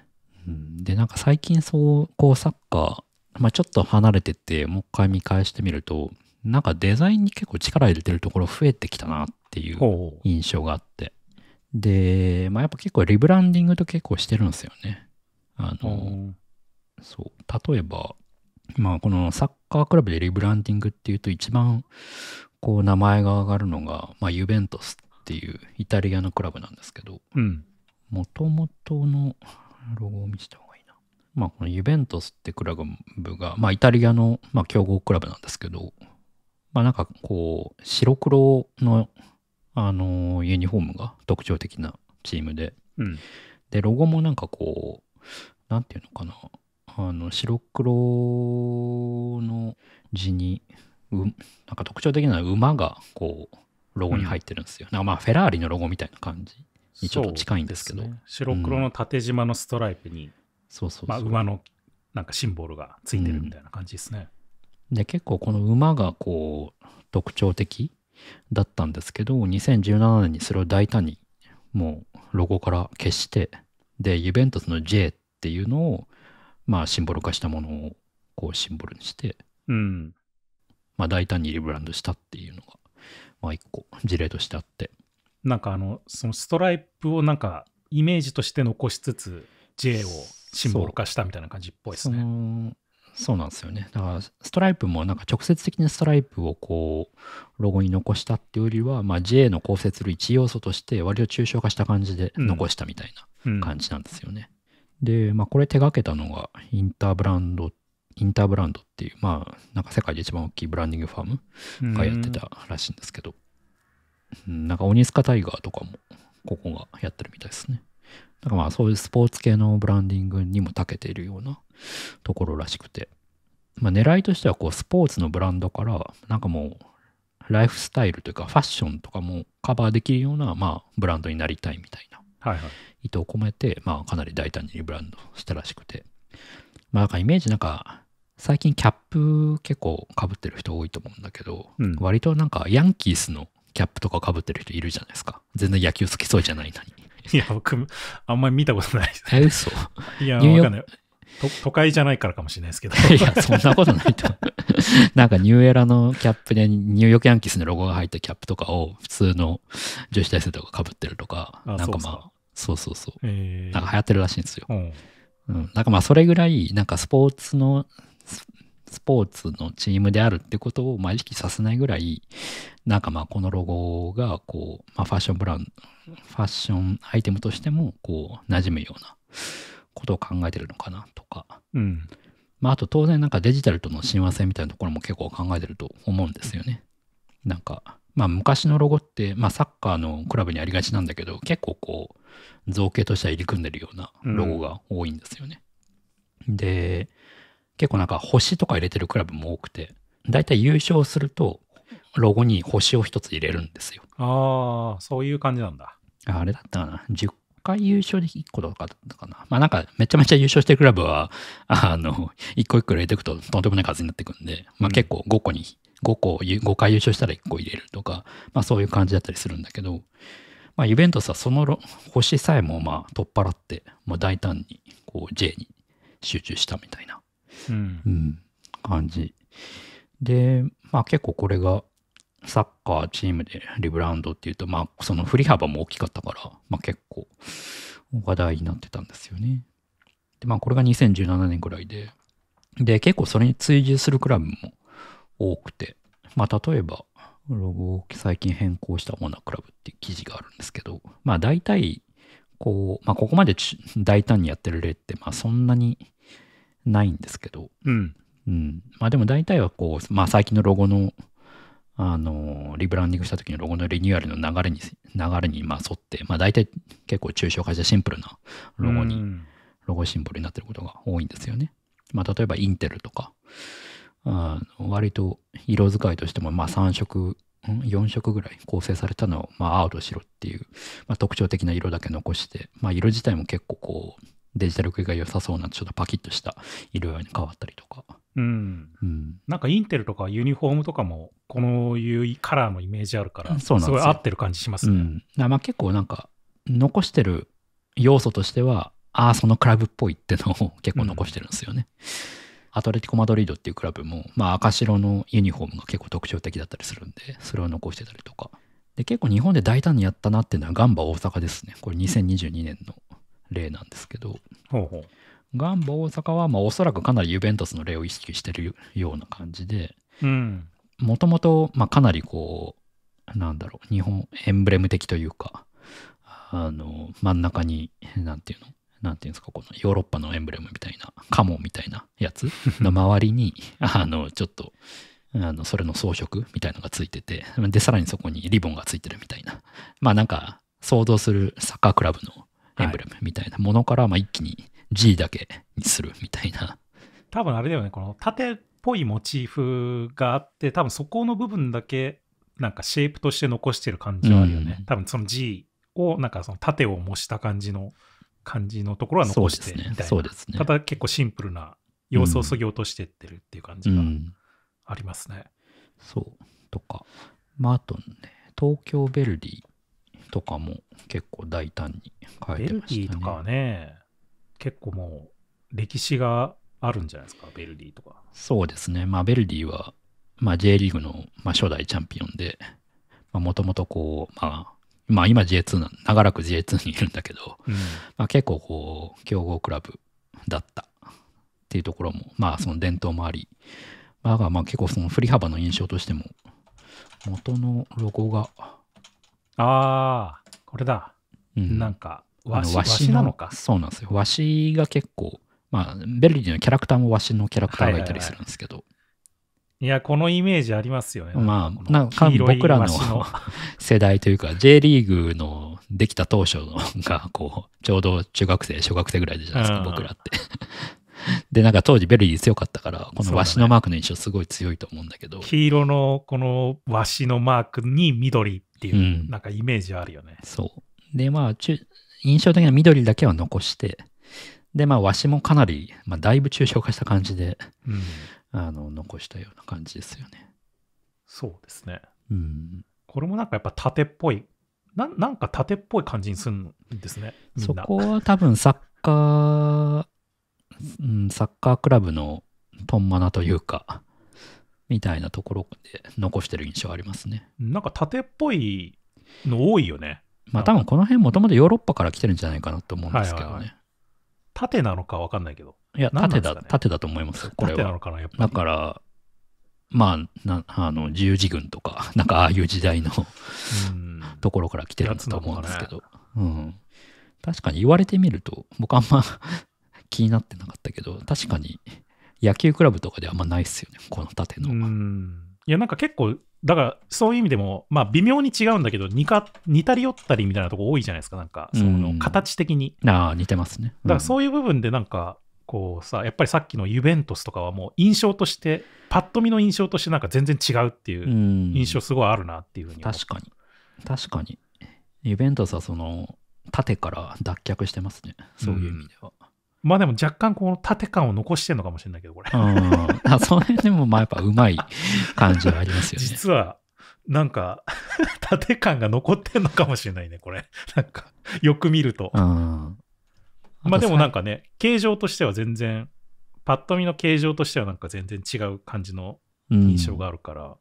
うん、で、なんか最近そう、こうサッカー、まあちょっと離れてて、もう一回見返してみると、なんかデザインに結構力入れてるところ増えてきたなっていう印象があって。で、まあやっぱ結構リブランディングと結構してるんですよね。あの、そう、例えば、まあこのサッカークラブでリブランディングっていうと一番こう名前が上がるのが、まあ、ユベントスっていうイタリアのクラブなんですけどもともとのロゴを見せた方がいいな。まあこのユベントスってクラブが、まあイタリアの、まあ、強豪クラブなんですけど、まあなんかこう白黒のあのユニフォームが特徴的なチームで、うん、でロゴもなんかこうなんていうのかなあの白黒の字にうなんか特徴的な馬がこうロゴに入ってるんですよ、うん、なんかまあフェラーリのロゴみたいな感じにちょっと近いんですけど、ね、白黒の縦縞のストライプに、そうそう馬のなんかシンボルがついてるみたいな感じですね、うん、で結構この馬がこう特徴的だったんですけど2017年にそれを大胆にもうロゴから消してでユベントスの J っていうのをまあ、シンボル化したものをこうシンボルにして、うん。まあ、大胆にリブランドしたっていうのが、まあ、一個事例としてあって。なんかあの、そのストライプをなんかイメージとして残しつつ J をシンボル化したみたいな感じっぽいですね。そうなんですよね。だから、ストライプもなんか直接的にストライプをこう、ロゴに残したっていうよりは、まあ、J の構成する一要素として、割と抽象化した感じで残したみたいな感じなんですよね。うんうんで、まあ、これ手がけたのがインターブランド、インターブランドっていう、まあ、なんか世界で一番大きいブランディングファームがやってたらしいんですけど、うん、なんか鬼塚タイガーとかも、ここがやってるみたいですね。だからまあ、そういうスポーツ系のブランディングにも長けているようなところらしくて、まあ、狙いとしては、こう、スポーツのブランドから、なんかもう、ライフスタイルというかファッションとかもカバーできるような、まあ、ブランドになりたいみたいなはいはい、意図を込めて、まあ、かなり大胆にリブランドしたらしくて、まあ、なんかイメージなんか最近キャップ結構かぶってる人多いと思うんだけど、うん、割となんかヤンキースのキャップとかかぶってる人いるじゃないですか全然野球好きそうじゃないのに いや僕あんまり見たことないですえ嘘 いやわかんない都会じゃないからかもしれないですけど いやそんなことないとなんかニューエラのキャップでニューヨークヤンキースのロゴが入ったキャップとかを普通の女子大生とかかぶってるとかなんかまあそうそうそう。なんか流行ってるらしいんですよ。うん。うん、なかまあそれぐらい、なんかスポーツの、スポーツのチームであるってことを、まあ、意識させないぐらい、なんかまあこのロゴが、こう、まあ、ファッションブランド、ファッションアイテムとしても、こう、馴染むようなことを考えてるのかなとか。うん。まあ、あと当然なんかデジタルとの親和性みたいなところも結構考えてると思うんですよね。なんか、まあ、昔のロゴって、まあ、サッカーのクラブにありがちなんだけど結構こう造形としては入り組んでるようなロゴが多いんですよね。うん、で結構なんか星とか入れてるクラブも多くて大体優勝するとロゴに星を一つ入れるんですよ。ああそういう感じなんだ。あれだったかな10回優勝で1個とかだったかな。まあなんか、めちゃめちゃ優勝してるクラブは、あの、1個1個入れていくととんでもない数になってくんで、まあ結構5個に、5個、5回優勝したら1個入れるとか、まあそういう感じだったりするんだけど、まあユベントスはその星さえもまあ取っ払って、大胆にこう J に集中したみたいな、うん、うん、感じ。で、まあ結構これがサッカーチームでリブラウンドっていうと、まあ、その振り幅も大きかったから、まあ、結構話題になってたんですよね。で、まあ、これが2017年ぐらいで、で、結構それに追従するクラブも多くて、まあ、例えば、ロゴを最近変更したオーナークラブっていう記事があるんですけど、まあ、大体、こう、まあ、ここまで大胆にやってる例って、まあ、そんなにないんですけど、うん。うん。まあ、でも大体はこう、まあ、最近のロゴの、あの、リブランディングした時のロゴのリニューアルの流れに、流れにま沿って、まあ大体結構抽象化してシンプルなロゴに、ロゴシンボルになってることが多いんですよね。まあ例えばインテルとか、あの割と色使いとしてもま3色、4色ぐらい構成されたのを、ま青と白っていう、まあ、特徴的な色だけ残して、まあ、色自体も結構こうデジタル系が良さそうなちょっとパキッとした色合いに変わったりとか、うん、なんかインテルとかユニフォームとかもこのいうカラーのイメージあるからすごい合ってる感じしますね。うん、まあ結構なんか残してる要素としてはああそのクラブっぽいってのを結構残してるんですよね。うん、アトレティコ・マドリードっていうクラブも、まあ、赤白のユニフォームが結構特徴的だったりするんでそれを残してたりとかで結構日本で大胆にやったなっていうのはガンバ大阪ですねこれ2022年の例なんですけど。ほうほうガンバ大阪は、まあ、おそらくかなりユベントスの例を意識してるような感じで、もともと、まあ、かなりこう、なんだろう、日本、エンブレム的というか、あの、真ん中に、なんていうのなんていうんですか、このヨーロッパのエンブレムみたいな、カモみたいなやつ の周りに、あの、ちょっと、あの、それの装飾みたいのがついてて、で、さらにそこにリボンがついてるみたいな、まあなんか、想像するサッカークラブのエンブレムみたいなものから、まあ一気に G だけにするみたいな。多分あれだよね、この縦っぽいモチーフがあって、多分そこの部分だけ、なんかシェイプとして残してる感じはあるよね。うん、多分その G を、なんかその縦を模した感じの、感じのところは残してみたいな。そうですね。すねただ結構シンプルな様子をそぎ落としてってるっていう感じがありますね。うんうん、そう。とか。まあ、あとね、東京ヴェルディとかも結構大胆に書いてましたね。ルディとかはね、結構もう歴史があるんじゃないですか、ベルディとか。そうですね、まあ、ベルディは、まあ、J リーグの、まあ、初代チャンピオンで、もともとこう、まあ、まあ、今 J2 な、長らく J2 にいるんだけど、うん、まあ、結構こう、強豪クラブだったっていうところも、まあ、その伝統もあり、まあ、まあ結構その振り幅の印象としても、元のロゴが。ああ、これだ。うん、なんか、和紙和紙なのか。そうなんですよ。和紙が結構、まあ、ベルリィのキャラクターも和紙のキャラクターがいたりするんですけど。はいはいはいいや、このイメージありますよね。まあ、なんか僕らの 世代というか、J リーグのできた当初のが、こう、ちょうど中学生、小学生ぐらいじゃないですか、僕らって。で、なんか当時ベルリー強かったから、この和紙のマークの印象すごい強いと思うんだけど。ね、黄色のこの和紙のマークに緑っていう、なんかイメージあるよね。うん、そう。で、まあ中、印象的な緑だけは残して、で、まあ、わしもかなり、まあ、だいぶ抽象化した感じで、うん、あの、残したような感じですよね。そうですね。うん。これもなんかやっぱ縦っぽい。ななんか縦っぽい感じにするんですね。そこは多分サッカー、うん、サッカークラブのトンマナというか、みたいなところで残してる印象ありますね。なんか縦っぽいの多いよね。まあ多分この辺もともとヨーロッパから来てるんじゃないかなと思うんですけどね。はいはいはい、縦なのかわかんないけど。いや、縦だ、縦だと思います。これは。縦なのかな、やっぱり。だから、まあ、なあの自由自軍とか、なんかああいう時代のうん、ところから来てるんだと思うんですけど、ね、うん、確かに言われてみると、僕あんま 気になってなかったけど、確かに野球クラブとかではあんまないっすよね、この縦の。うんいや、なんか結構だから、そういう意味でも、まあ、微妙に違うんだけど似か、似たり寄ったりみたいなとこ多いじゃないですか、なんか、その形的に。ああ、似てますね。だから、そういう部分で、なんか、こうさ、やっぱりさっきのユベントスとかは、もう印象として、パッと見の印象として、なんか全然違うっていう印象、すごいあるなっていうふうに確かに。確かに。ユベントスは、その、縦から脱却してますね、そういう意味では。まあでも若干この縦感を残してるのかもしれないけど、これ。うん。あ、その辺でもまあやっぱうまい感じはありますよね。実は、なんか、縦 感が残ってんのかもしれないね、これ。なんか、よく見ると。うん。まあでもなんかね、形状としては全然、パッと見の形状としてはなんか全然違う感じの印象があるから、うん、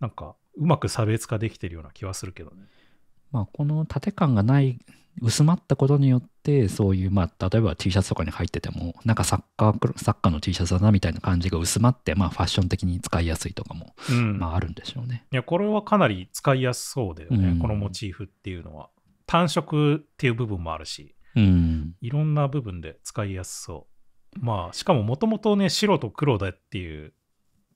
なんか、うまく差別化できてるような気はするけどね。まあ、この縦感がない薄まったことによってそういうまあ例えば T シャツとかに入っててもなんかサッカーサッカーの T シャツだなみたいな感じが薄まってまあファッション的に使いやすいとかも、うん、まああるんでしょうねいやこれはかなり使いやすそうだよね、うん、このモチーフっていうのは単色っていう部分もあるし、うん、いろんな部分で使いやすそうまあしかももともとね白と黒だっていう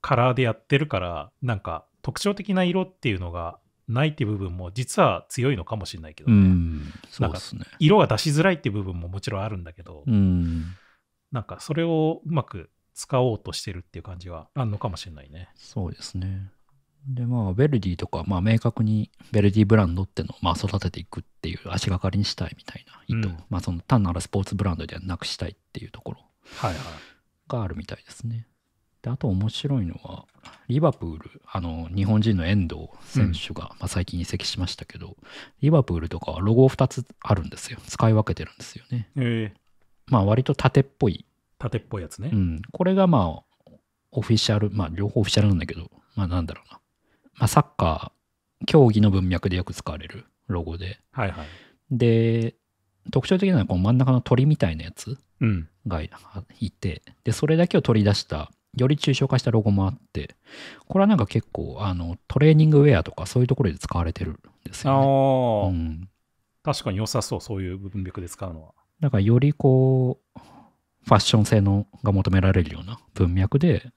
カラーでやってるからなんか特徴的な色っていうのがないっていう部分も実は強いのかもしれないけどね,、うんそうすね色が出しづらいっていう部分ももちろんあるんだけど、うん、なんかそれをうまく使おうとしてるっていう感じはあるのかもしれないね。そうですねでまあヴェルディとか、まあ、明確にヴェルディブランドってのをまあ育てていくっていう足がかりにしたいみたいな意図、うん、まあ、その単なるスポーツブランドではなくしたいっていうところがあるみたいですね。であと面白いのはリバプールあの日本人の遠藤選手が、うん、まあ、最近移籍しましたけどリバプールとかはロゴ2つあるんですよ使い分けてるんですよね、えー、まあ割と縦っぽい縦っぽいやつね、うん、これがまあオフィシャルまあ両方オフィシャルなんだけどまあなんだろうな、まあ、サッカー競技の文脈でよく使われるロゴで、はいはい、で特徴的なのはこの真ん中の鳥みたいなやつがいて、うん、でそれだけを取り出したより抽象化したロゴもあって、これはなんか結構、あの、トレーニングウェアとかそういうところで使われてるんですよね。うん、確かに良さそう、そういう文脈で使うのは。だからよりこう、ファッション性のが求められるような文脈で、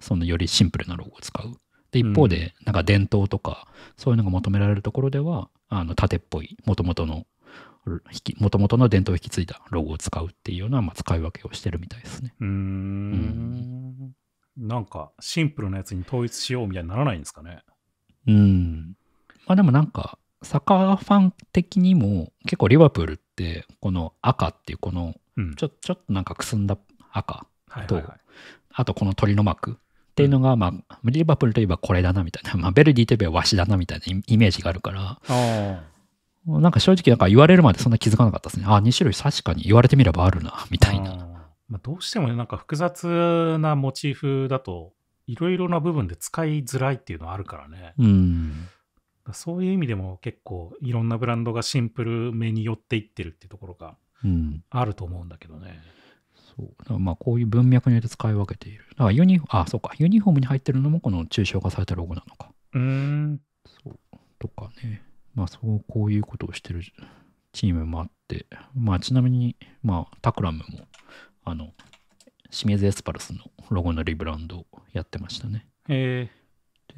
そのよりシンプルなロゴを使う。で、一方で、なんか伝統とか、そういうのが求められるところでは、あの、縦っぽい、もともとの、もともとの伝統を引き継いだロゴを使うっていうような、まあ、使い分けをしてるみたいですね。うんうんなんかシンプルなやつに統一しようみたいにならないんですかね。うん。まあでもなんか、サッカーファン的にも結構リバプールってこの赤っていうこのちょうん、ちょっとなんかくすんだ赤と、はいはいはい、あとこの鳥の膜っていうのが、まあ、リバプールといえばこれだなみたいな、まあ、ベルディといえばわしだなみたいなイメージがあるからなんか正直なんか言われるまでそんな気づかなかったですねあ2種類確かに言われてみればあるなみたいなまあ、どうしてもね、なんか複雑なモチーフだと、いろいろな部分で使いづらいっていうのはあるからね。うん。そういう意味でも結構いろんなブランドがシンプルめに寄っていってるっていうところがあると思うんだけどね。うん、そうだからまあこういう文脈によって使い分けている。だからユニあそうかユニフォームに入ってるのもこの抽象化されたロゴなのか。うんそうとかねまあそうこういうことをしてるチームもあってまあちなみにまあタクラムもあの、清水エスパルスのロゴのリブランドをやってましたね。え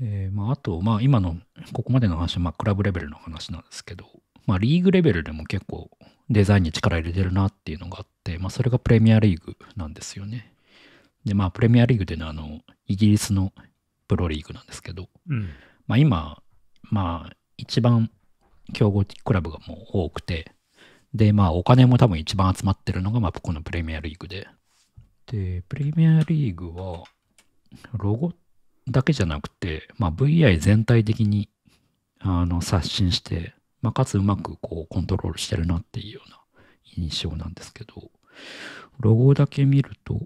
ー、で、まあ、あと、まあ、今の、ここまでの話は、まあ、クラブレベルの話なんですけど、まあ、リーグレベルでも結構デザインに力入れてるなっていうのがあって、まあ、それがプレミアリーグなんですよね。で、まあ、プレミアリーグでいうのは、あの、イギリスのプロリーグなんですけど、うん、まあ、今、まあ、一番競合クラブがもう多くて、で、まあ、お金も多分一番集まってるのが、まあ、このプレミアリーグで。で、プレミアリーグは、ロゴだけじゃなくて、まあ、VI 全体的にあの刷新して、まあ、かつうまくこうコントロールしてるなっていうような印象なんですけど、ロゴだけ見ると、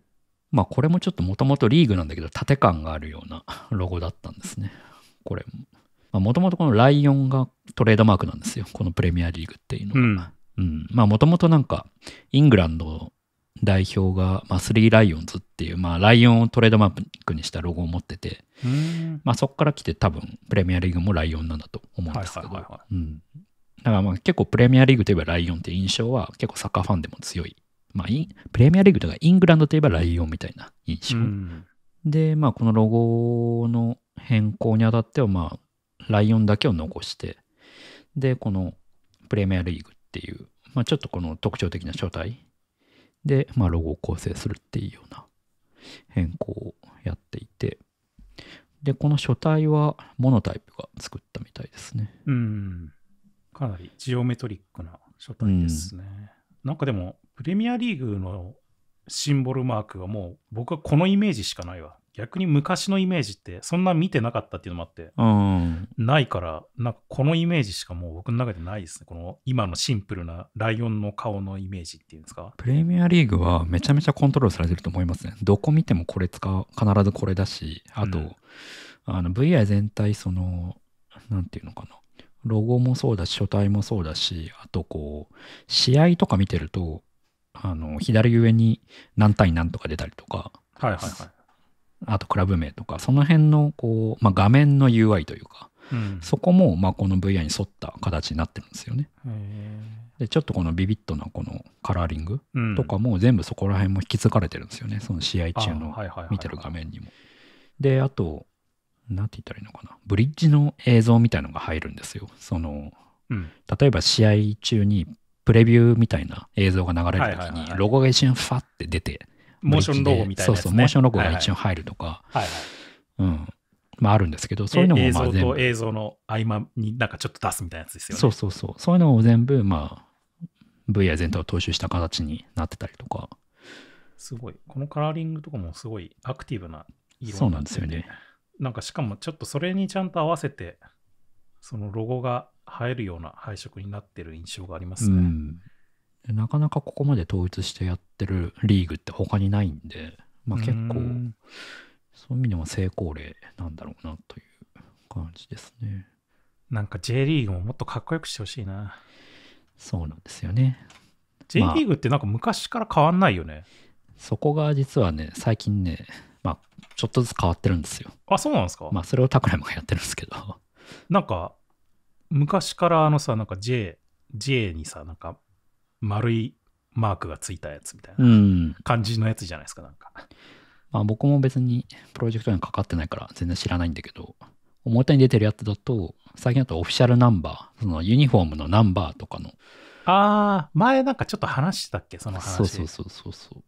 まあこれもちょっともともとリーグなんだけど縦感があるような ロゴだったんですね。これも。もともとこのライオンがトレードマークなんですよ。このプレミアリーグっていうのは。うん、まあもともとなんかイングランド代表が、まあ、スリーライオンズっていう、まあ、ライオンをトレードマークにしたロゴを持ってて、まあ、そこから来て多分プレミアリーグもライオンなんだと思うんですけど、だからまあ結構プレミアリーグといえばライオンって印象は結構サッカーファンでも強い、まあ、プレミアリーグとかイングランドといえばライオンみたいな印象、で、まあ、このロゴの変更にあたっては、まあ、ライオンだけを残してでこのプレミアリーグっていう、まあ、ちょっとこの特徴的な書体で、まあ、ロゴを構成するっていうような変更をやっていてでこの書体はモノタイプが作ったみたいですねうんかなりジオメトリックな書体ですね、うん、なんかでもプレミアリーグのシンボルマークはもう僕はこのイメージしかないわ逆に昔のイメージってそんな見てなかったっていうのもあって、うん、ないからなんかこのイメージしかもう僕の中でないですねこの今のシンプルなライオンの顔のイメージっていうんですかプレミアリーグはめちゃめちゃコントロールされてると思いますねどこ見てもこれ使う必ずこれだしあと、うん、あの VI 全体その何て言うのかなロゴもそうだし書体もそうだしあとこう試合とか見てるとあの左上に何対何とか出たりとか、はいはいはい、あとクラブ名とか、その辺のこう、まあ、画面の UI というか、うん、そこもまあこの VR に沿った形になってるんですよね。でちょっとこのビビッドなこのカラーリングとかも全部そこら辺も引き継がれてるんですよね、うん、その試合中の見てる画面にも。であと何て言ったらいいのかなブリッジの映像みたいのが入るんですよ。その、うん、例えば試合中にプレビューみたいな映像が流れる時にロゴが一瞬ファって出てモーションロゴみたいな、ね、そうそう、モーションロゴが一応入るとか、はいはい、うん。まああるんですけど、そういうのもまあ全部。映像の合間になんかちょっと出すみたいなやつですよね。そうそうそう。そういうのも全部、まあ、VR 全体を踏襲した形になってたりとか。すごい。このカラーリングとかもすごいアクティブな色、そうなんですよね。なんかしかもちょっとそれにちゃんと合わせて、そのロゴが映えるような配色になってる印象がありますね。うんなかなかここまで統一してやってるリーグって他にないんで、まあ、結構そういう意味でも成功例なんだろうなという感じですね。なんか J リーグももっとかっこよくしてほしいな。そうなんですよね。J リーグってなんか昔から変わんないよね。まあ、そこが実はね、最近ね、まあ、ちょっとずつ変わってるんですよ。あ、そうなんですかまあ、それをタクラムがやってるんですけど。なんか、昔からあのさ、なんか J、J にさ、なんか丸いマークがついたやつみたいな感じのやつじゃないですか、なんか。まあ、僕も別にプロジェクトにはかかってないから全然知らないんだけど、表に出てるやつだと、最近だとオフィシャルナンバー、そのユニフォームのナンバーとかの。ああ、前なんかちょっと話したっけ、その話。そうそうそうそうそう。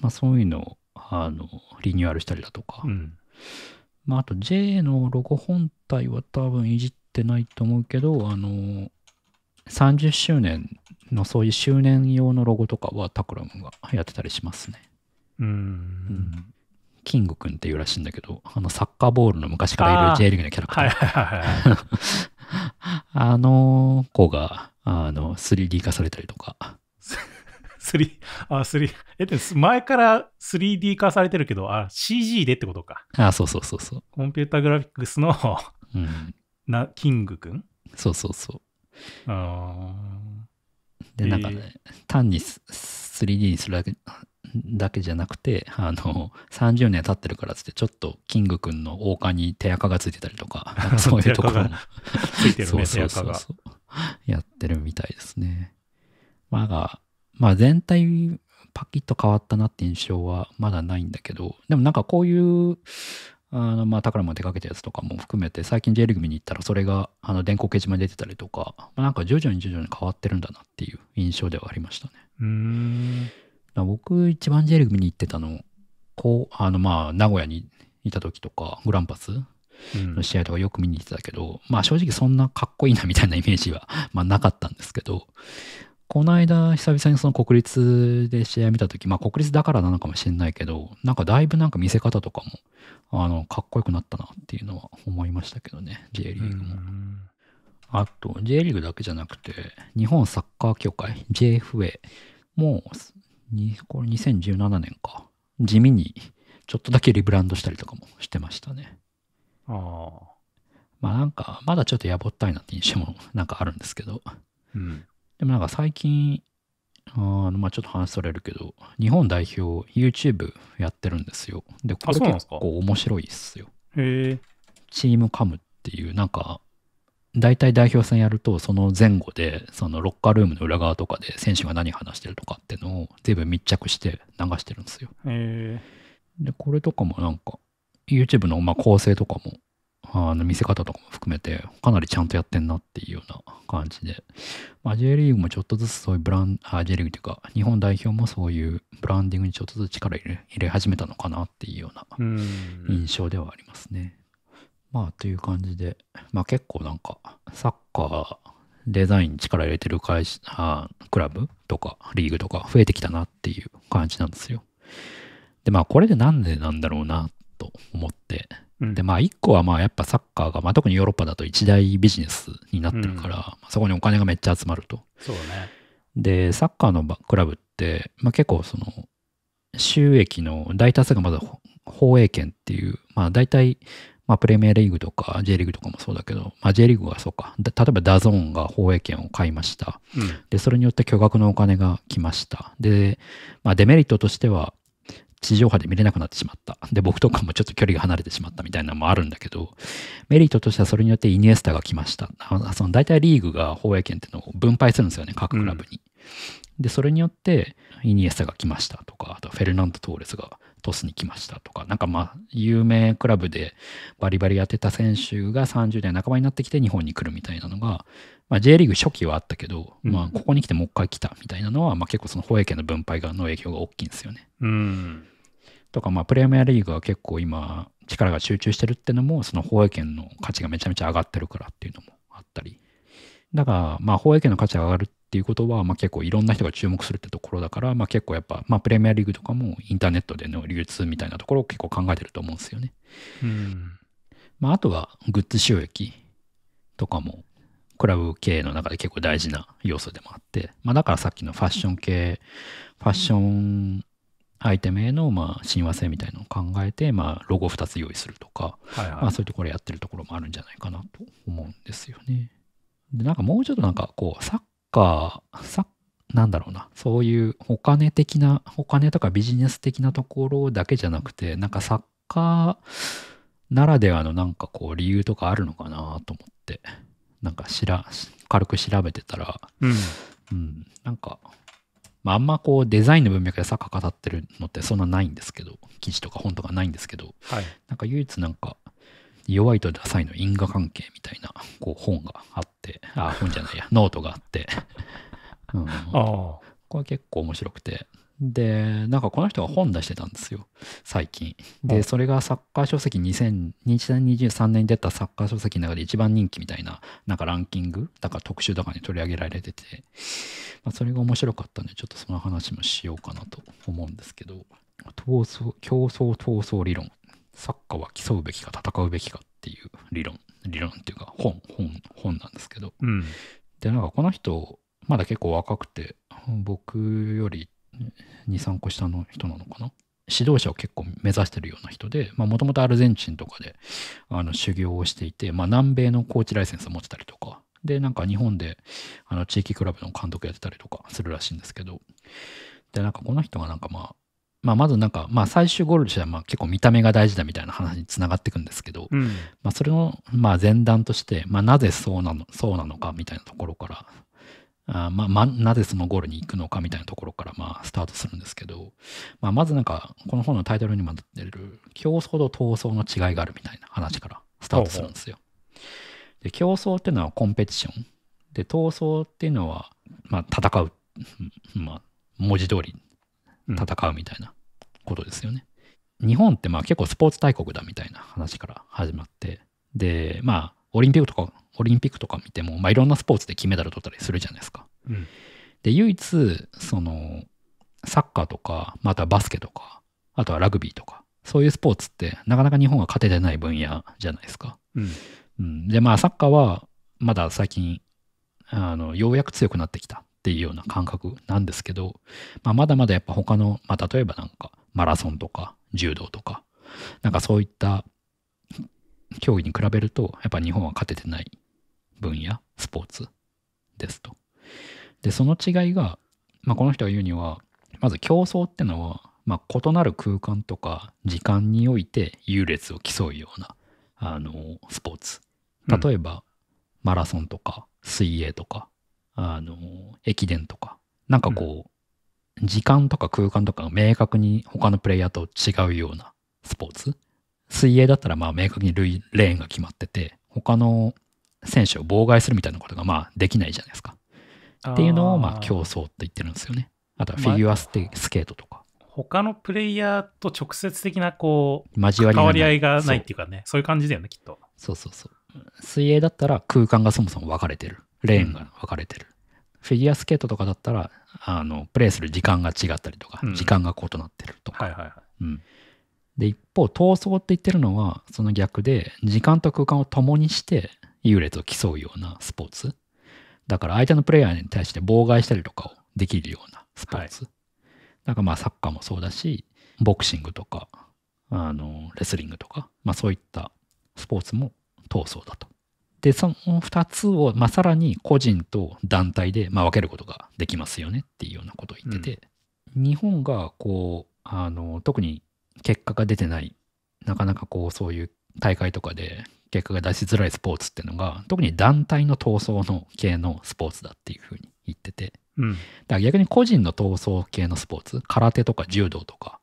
まあそういうのを、あの、リニューアルしたりだとか。うん、まああと J のロゴ本体は多分いじってないと思うけど、あの、30周年のそういう周年用のロゴとかはタクラムがやってたりしますね。うんうん、キングくんっていうらしいんだけど、あのサッカーボールの昔からいる J リーグのキャラクター。ーはいはいはい、あの子があの 3D 化されたりとか。3あ、3、え、で前から 3D 化されてるけど、あ、CG でってことか。あ、そうそうそうそう。コンピュータグラフィックスの、うん、な、キングくんそうそうそう。あで、なんか、ね、単に 3D にするだけだけじゃなくて、あの、30年経ってるからっつって、ちょっとキング君の王冠に手垢がついてたりとか、か そういうところもついてるね、やってるみたいですね。まあ、まあ全体パキッと変わったなって印象はまだないんだけど、でもなんかこういう、あの、まあ、宝も出かけたやつとかも含めて、最近 J リーグ見に行ったら、それが、あの、電光掲示板に出てたりとか、まあ、なんか徐々に徐々に変わってるんだなっていう印象ではありましたね。うん。僕、一番 J リーグ見に行ってたの、こう、あの、まあ、名古屋にいた時とか、グランパスの試合とかよく見に行ってたけど、うん、まあ、正直そんなかっこいいなみたいなイメージは、まあ、なかったんですけど、この間、久々にその国立で試合見たとき、まあ国立だからなのかもしれないけど、なんかだいぶなんか見せ方とかも、あの、かっこよくなったなっていうのは思いましたけどね、J リーグも。あと、J リーグだけじゃなくて、日本サッカー協会、JFA も、これ2017年か、地味にちょっとだけリブランドしたりとかもしてましたね。ああ。まあなんか、まだちょっとやぼったいなって印象もなんかあるんですけど、うん、でもなんか最近、あまあ、ちょっと話それるけど、日本代表 YouTube やってるんですよ。で、これ結構面白いっすよ。へチームカムっていう、なんか、大体代表戦やると、その前後で、そのロッカールームの裏側とかで選手が何話してるとかっていうのを全部密着して流してるんですよ。へで、これとかもなんか、YouTube のまあ構成とかもあの見せ方とかも含めてかなりちゃんとやってんなっていうような感じで、まあ、J リーグもちょっとずつそういうブランあ J リーグというか日本代表もそういうブランディングにちょっとずつ力入れ始めたのかなっていうような印象ではありますね。まあという感じで、まあ、結構なんかサッカーデザイン力入れてる会社あクラブとかリーグとか増えてきたなっていう感じなんですよ。でまあこれでなんでなんだろうなと思ってで、まあ、一個は、まあ、やっぱサッカーが、まあ、特にヨーロッパだと一大ビジネスになってるから、うんそこにお金がめっちゃ集まると。そうね。で、サッカーのクラブって、まあ、結構、その、収益の大多数がまだ放映権っていう、まあ、大体、まあ、プレミアリーグとか J リーグとかもそうだけど、まあ、J リーグはそうか、例えばダゾーンが放映権を買いました。うん、で、それによって巨額のお金が来ました。で、まあ、デメリットとしては、地上波で見れなくなってしまった。で、僕とかもちょっと距離が離れてしまったみたいなのもあるんだけど、メリットとしてはそれによってイニエスタが来ました。その大体リーグが放映権っていうのを分配するんですよね、各クラブに。うん、で、それによってイニエスタが来ましたとか、あとフェルナンド・トーレスがトスに来ましたとか、なんかまあ、有名クラブでバリバリやってた選手が30代半ばになってきて日本に来るみたいなのが、まあ、J リーグ初期はあったけど、うん、まあ、ここに来てもう一回来たみたいなのは、まあ、結構その保衛権の分配がの影響が大きいんですよね。うん、とか、まあ、プレミアリーグは結構今、力が集中してるってのも、その放映権の価値がめちゃめちゃ上がってるからっていうのもあったり。だから、まあ、放映権の価値が上がるっていうことは、まあ、結構いろんな人が注目するってところだから、まあ、結構やっぱ、まあ、プレミアリーグとかもインターネットでの流通みたいなところを結構考えてると思うんですよね。うんまあ、あとはグッズ収益とかもクラブ系の中で結構大事な要素でもあって、まあ、だからさっきのファッション系、ファッションアイテムへのまあ親和性みたいなのを考えて、まあ、ロゴ2つ用意するとか、はいはい、まあ、そういうところやってるところもあるんじゃないかなと思うんですよね。で、なんかもうちょっとなんかこう、サッカー、サッなんだろうな、そういうお金的な、お金とかビジネス的なところだけじゃなくて、なんかサッカーならではのなんかこう理由とかあるのかなと思って。なんかしら軽く調べてたら、うん、うん、なんか、まあ、あんまこうデザインの文脈でさ語ってるのってそんなないんですけど記事とか本とかないんですけど、はい、なんか唯一なんか弱いとダサいの因果関係みたいなこう本があってあ本じゃないやノートがあって、うん、あこれ結構面白くてで、なんかこの人は本出してたんですよ、最近。で、それがサッカー書籍2 0 2 3年に出たサッカー書籍の中で一番人気みたいな、なんかランキングだから特集とかに取り上げられてて、まあ、それが面白かったんで、ちょっとその話もしようかなと思うんですけど、闘争、競争闘争理論。サッカーは競うべきか戦うべきかっていう理論、理論っていうか本、本、本なんですけど。うん、で、なんかこの人、まだ結構若くて、僕より23個下の人なのかな指導者を結構目指してるような人でもともとアルゼンチンとかであの修行をしていて、まあ、南米のコーチライセンスを持ってたりとかでなんか日本であの地域クラブの監督やってたりとかするらしいんですけどでなんかこの人がなんかまあまあ、まずなんか、まあ、最終ゴールとしてはまあ結構見た目が大事だみたいな話につながっていくんですけど、うん、まあ、それのまあ前段として、まあ、なぜそうなのそうなのかみたいなところからあまあ、ま、なぜそのゴールに行くのかみたいなところから、まあ、スタートするんですけど、まあ、まずなんか、この本のタイトルにも出る、競争と闘争の違いがあるみたいな話からスタートするんですよ。で、競争っていうのはコンペティション。で、闘争っていうのは、まあ、戦う。まあ、文字通り、戦うみたいなことですよね。うん、日本ってまあ結構スポーツ大国だみたいな話から始まって、で、まあ、オリンピックとか、オリンピックとか見ても、まあ、いろんなスポーツで金メダル取ったりするじゃないですか。うん、で、唯一、その、サッカーとか、またバスケとか、あとはラグビーとか、そういうスポーツって、なかなか日本が勝ててない分野じゃないですか。うん、うん、で、まあ、サッカーは、まだ最近、あの、ようやく強くなってきたっていうような感覚なんですけど、まあ、まだまだやっぱ他の、まあ、例えばなんか、マラソンとか、柔道とか、なんかそういった競技に比べると、やっぱ日本は勝ててない分野、スポーツですと。で、その違いが、まあ、この人が言うには、まず競争ってのは、まあ、異なる空間とか時間において優劣を競うような、あのスポーツ。例えば、うん、マラソンとか、水泳とか、あの駅伝とか、なんかこう、うん、時間とか空間とかが明確に他のプレイヤーと違うようなスポーツ。水泳だったらまあ明確にレーンが決まってて他の選手を妨害するみたいなことがまあできないじゃないですか。っていうのをまあ競争って言ってるんですよね。あとはフィギュアスケートとか。他のプレイヤーと直接的なこう交わり合いがないっていうかねそういう感じだよねきっとそうそうそう水泳だったら空間がそもそも分かれてるレーンが分かれてる、うん、フィギュアスケートとかだったらあのプレイする時間が違ったりとか、うん、時間が異なってるとか、はいはいはいうん、で、一方、闘争って言ってるのは、その逆で、時間と空間を共にして優劣を競うようなスポーツ。だから、相手のプレイヤーに対して妨害したりとかをできるようなスポーツ。はい、だから、まあ、サッカーもそうだし、ボクシングとか、あの、レスリングとか、まあ、そういったスポーツも闘争だと。で、その2つを、まあ、さらに個人と団体で、まあ、分けることができますよねっていうようなことを言ってて、うん、日本がこう、あの、特に結果が出てない、なかなかこうそういう大会とかで結果が出しづらいスポーツっていうのが、特に団体の闘争の系のスポーツだっていうふうに言ってて、うん、だから逆に個人の闘争系のスポーツ、空手とか柔道とか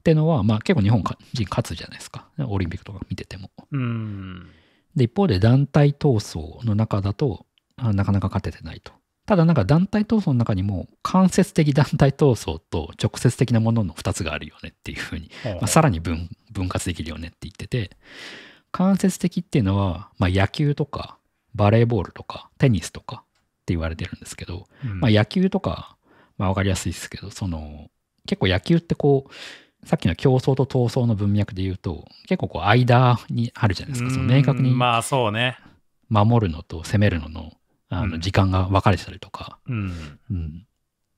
ってのは、まあ結構日本人勝つじゃないですか、オリンピックとか見てても。うん、で、一方で団体闘争の中だと、なかなか勝ててないと。ただなんか団体闘争の中にも間接的団体闘争と直接的なものの2つがあるよねっていうふうに、まあ、さらに分割できるよねって言ってて間接的っていうのは、まあ、野球とかバレーボールとかテニスとかって言われてるんですけど、うん、まあ、野球とか、まあ、分かりやすいですけどその結構野球ってこうさっきの競争と闘争の文脈で言うと結構こう間にあるじゃないですかその明確にまあそうね守るのと攻めるののあの時間が分かれてたりとか。うん、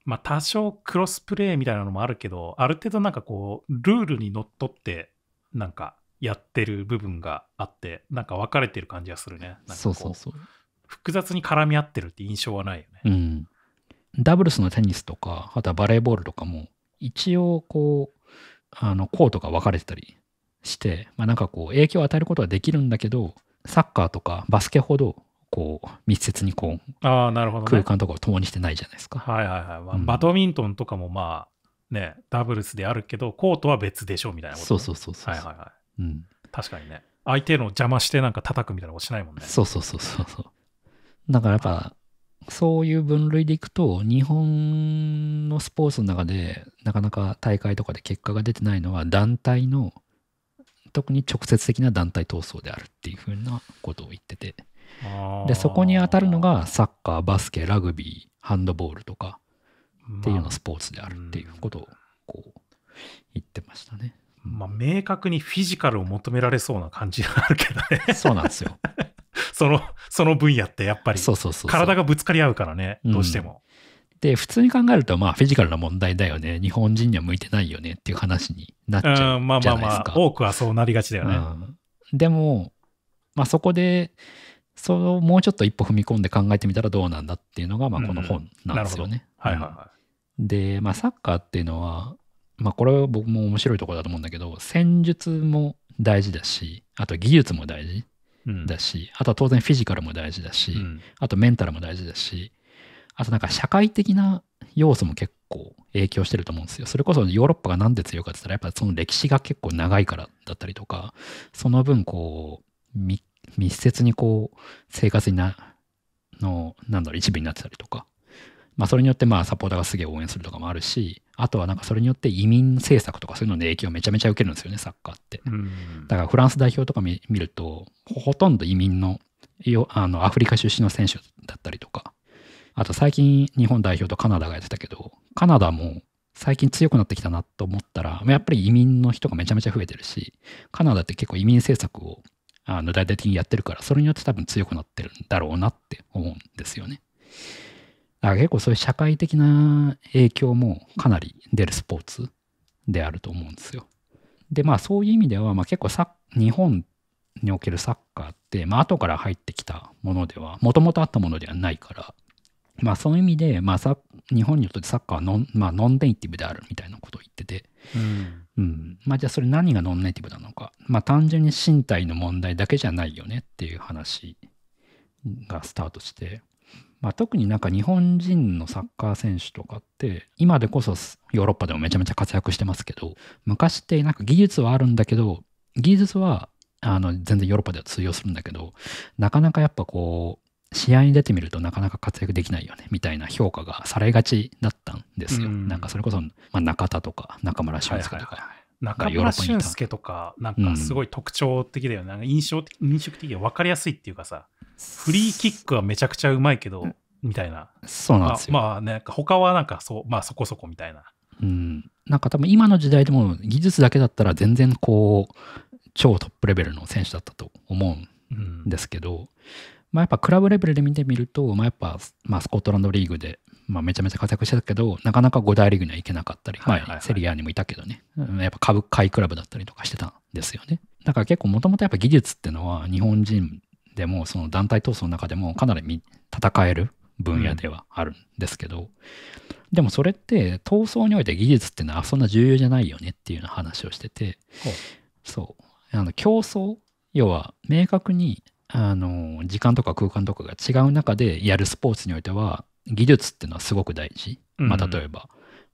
まあ、多少クロスプレーみたいなのもあるけど、ある程度なんかこう、ルールにのっとって、なんかやってる部分があって、なんか分かれてる感じがするね。そうそうそう。複雑に絡み合ってるって印象はないよね。うん。ダブルスのテニスとか、あとはバレーボールとかも、一応こう、あの、コートが分かれてたりして、まあなんかこう、影響を与えることはできるんだけど、サッカーとかバスケほど、こう密接にこうあなるほど、ね、空間とかを共にしてないじゃないですか。はいはいはいまあ、うん、バドミントンとかもまあねダブルスであるけどコートは別でしょうみたいなこと、ね、そうそうそうそう。はいはいはい。うん、確かにね相手の邪魔してなんか叩くみたいなことしないもんね。そうそうそうそうそう。だからやっぱそういう分類でいくと日本のスポーツの中でなかなか大会とかで結果が出てないのは団体の特に直接的な団体闘争であるっていうふうなことを言ってて。でそこに当たるのがサッカーバスケラグビーハンドボールとかっていうようなスポーツであるっていうことをこう言ってましたね。まあ、明確にフィジカルを求められそうな感じがあるけどねそうなんですよ。その、その分野ってやっぱり、体がぶつかり合うからね、どうしても。うん、で、普通に考えると、まあ、フィジカルな問題だよね。日本人には向いてないよねっていう話になっちゃうじゃないですか。うん、まあまあまあ、多くはそうなりがちだよね。うん、でも、まあ、そこで、それをもうちょっと一歩踏み込んで考えてみたらどうなんだっていうのが、まあ、この本なんですよね。うんはいはいはい、で、まあ、サッカーっていうのは、まあ、これは僕も面白いところだと思うんだけど戦術も大事だしあと技術も大事だし、うん、あとは当然フィジカルも大事だし、うん、あとメンタルも大事だしあとなんか社会的な要素も結構影響してると思うんですよ。それこそヨーロッパが何で強いかって言ったらやっぱその歴史が結構長いからだったりとかその分こう密密接にこう生活になのなんだろう一部になってたりとか、まあ、それによってまあサポーターがすげえ応援するとかもあるしあとはなんかそれによって移民政策とかそういうのの影響をめちゃめちゃ受けるんですよねサッカーって、だからフランス代表とか見るとほとんど移民のあのアフリカ出身の選手だったりとかあと最近日本代表とカナダがやってたけどカナダも最近強くなってきたなと思ったらやっぱり移民の人がめちゃめちゃ増えてるしカナダって結構移民政策をあの大々的にやってるから、それによって多分強くなってるんだろうなって思うんですよね。だから結構そういう社会的な影響もかなり出るスポーツであると思うんですよ。で、まあそういう意味では、まあ結構さ日本におけるサッカーって、まあ後から入ってきたものでは、もともとあったものではないから、まあその意味で、まあさ、日本にとってサッカーはノン,、まあ、ノンネイティブであるみたいなことを言ってて、うんうん、まあじゃあそれ何がノンネイティブなのか、まあ単純に身体の問題だけじゃないよねっていう話がスタートして、まあ、特になんか日本人のサッカー選手とかって今でこそヨーロッパでもめちゃめちゃ活躍してますけど昔ってなんか技術はあるんだけど技術はあの全然ヨーロッパでは通用するんだけどなかなかやっぱこう試合に出てみるとなかなか活躍できないよねみたいな評価がされがちだったんですよ。うん、なんかそれこそ、まあ、中田とか中村俊介とか。はいはいはい中村俊介とか、なんかすごい特徴的だよね。うん、印象的、印象的で分かりやすいっていうかさ、フリーキックはめちゃくちゃうまいけど、みたいな。そうなんですよ。まあ、ね、他はなんかそう、まあそこそこみたいな。うん。なんか多分今の時代でも技術だけだったら全然こう、超トップレベルの選手だったと思うんですけど、うん、まあ、やっぱクラブレベルで見てみると、まあ、やっぱ、まあ、スコットランドリーグで、まあ、めちゃめちゃ活躍してたけど、なかなか5大リーグには行けなかったり、はいはいはい、まあ、セリアにもいたけどね、やっぱ株買いクラブだったりとかしてたんですよね。だから結構もともとやっぱ技術ってのは日本人でもその団体闘争の中でもかなり戦える分野ではあるんですけど、うん、でもそれって闘争において技術ってのはそんな重要じゃないよねっていうような話をしてて、そう。あの競争要は明確にあの時間とか空間とかが違う中でやるスポーツにおいては技術っていうのはすごく大事、まあ、例えば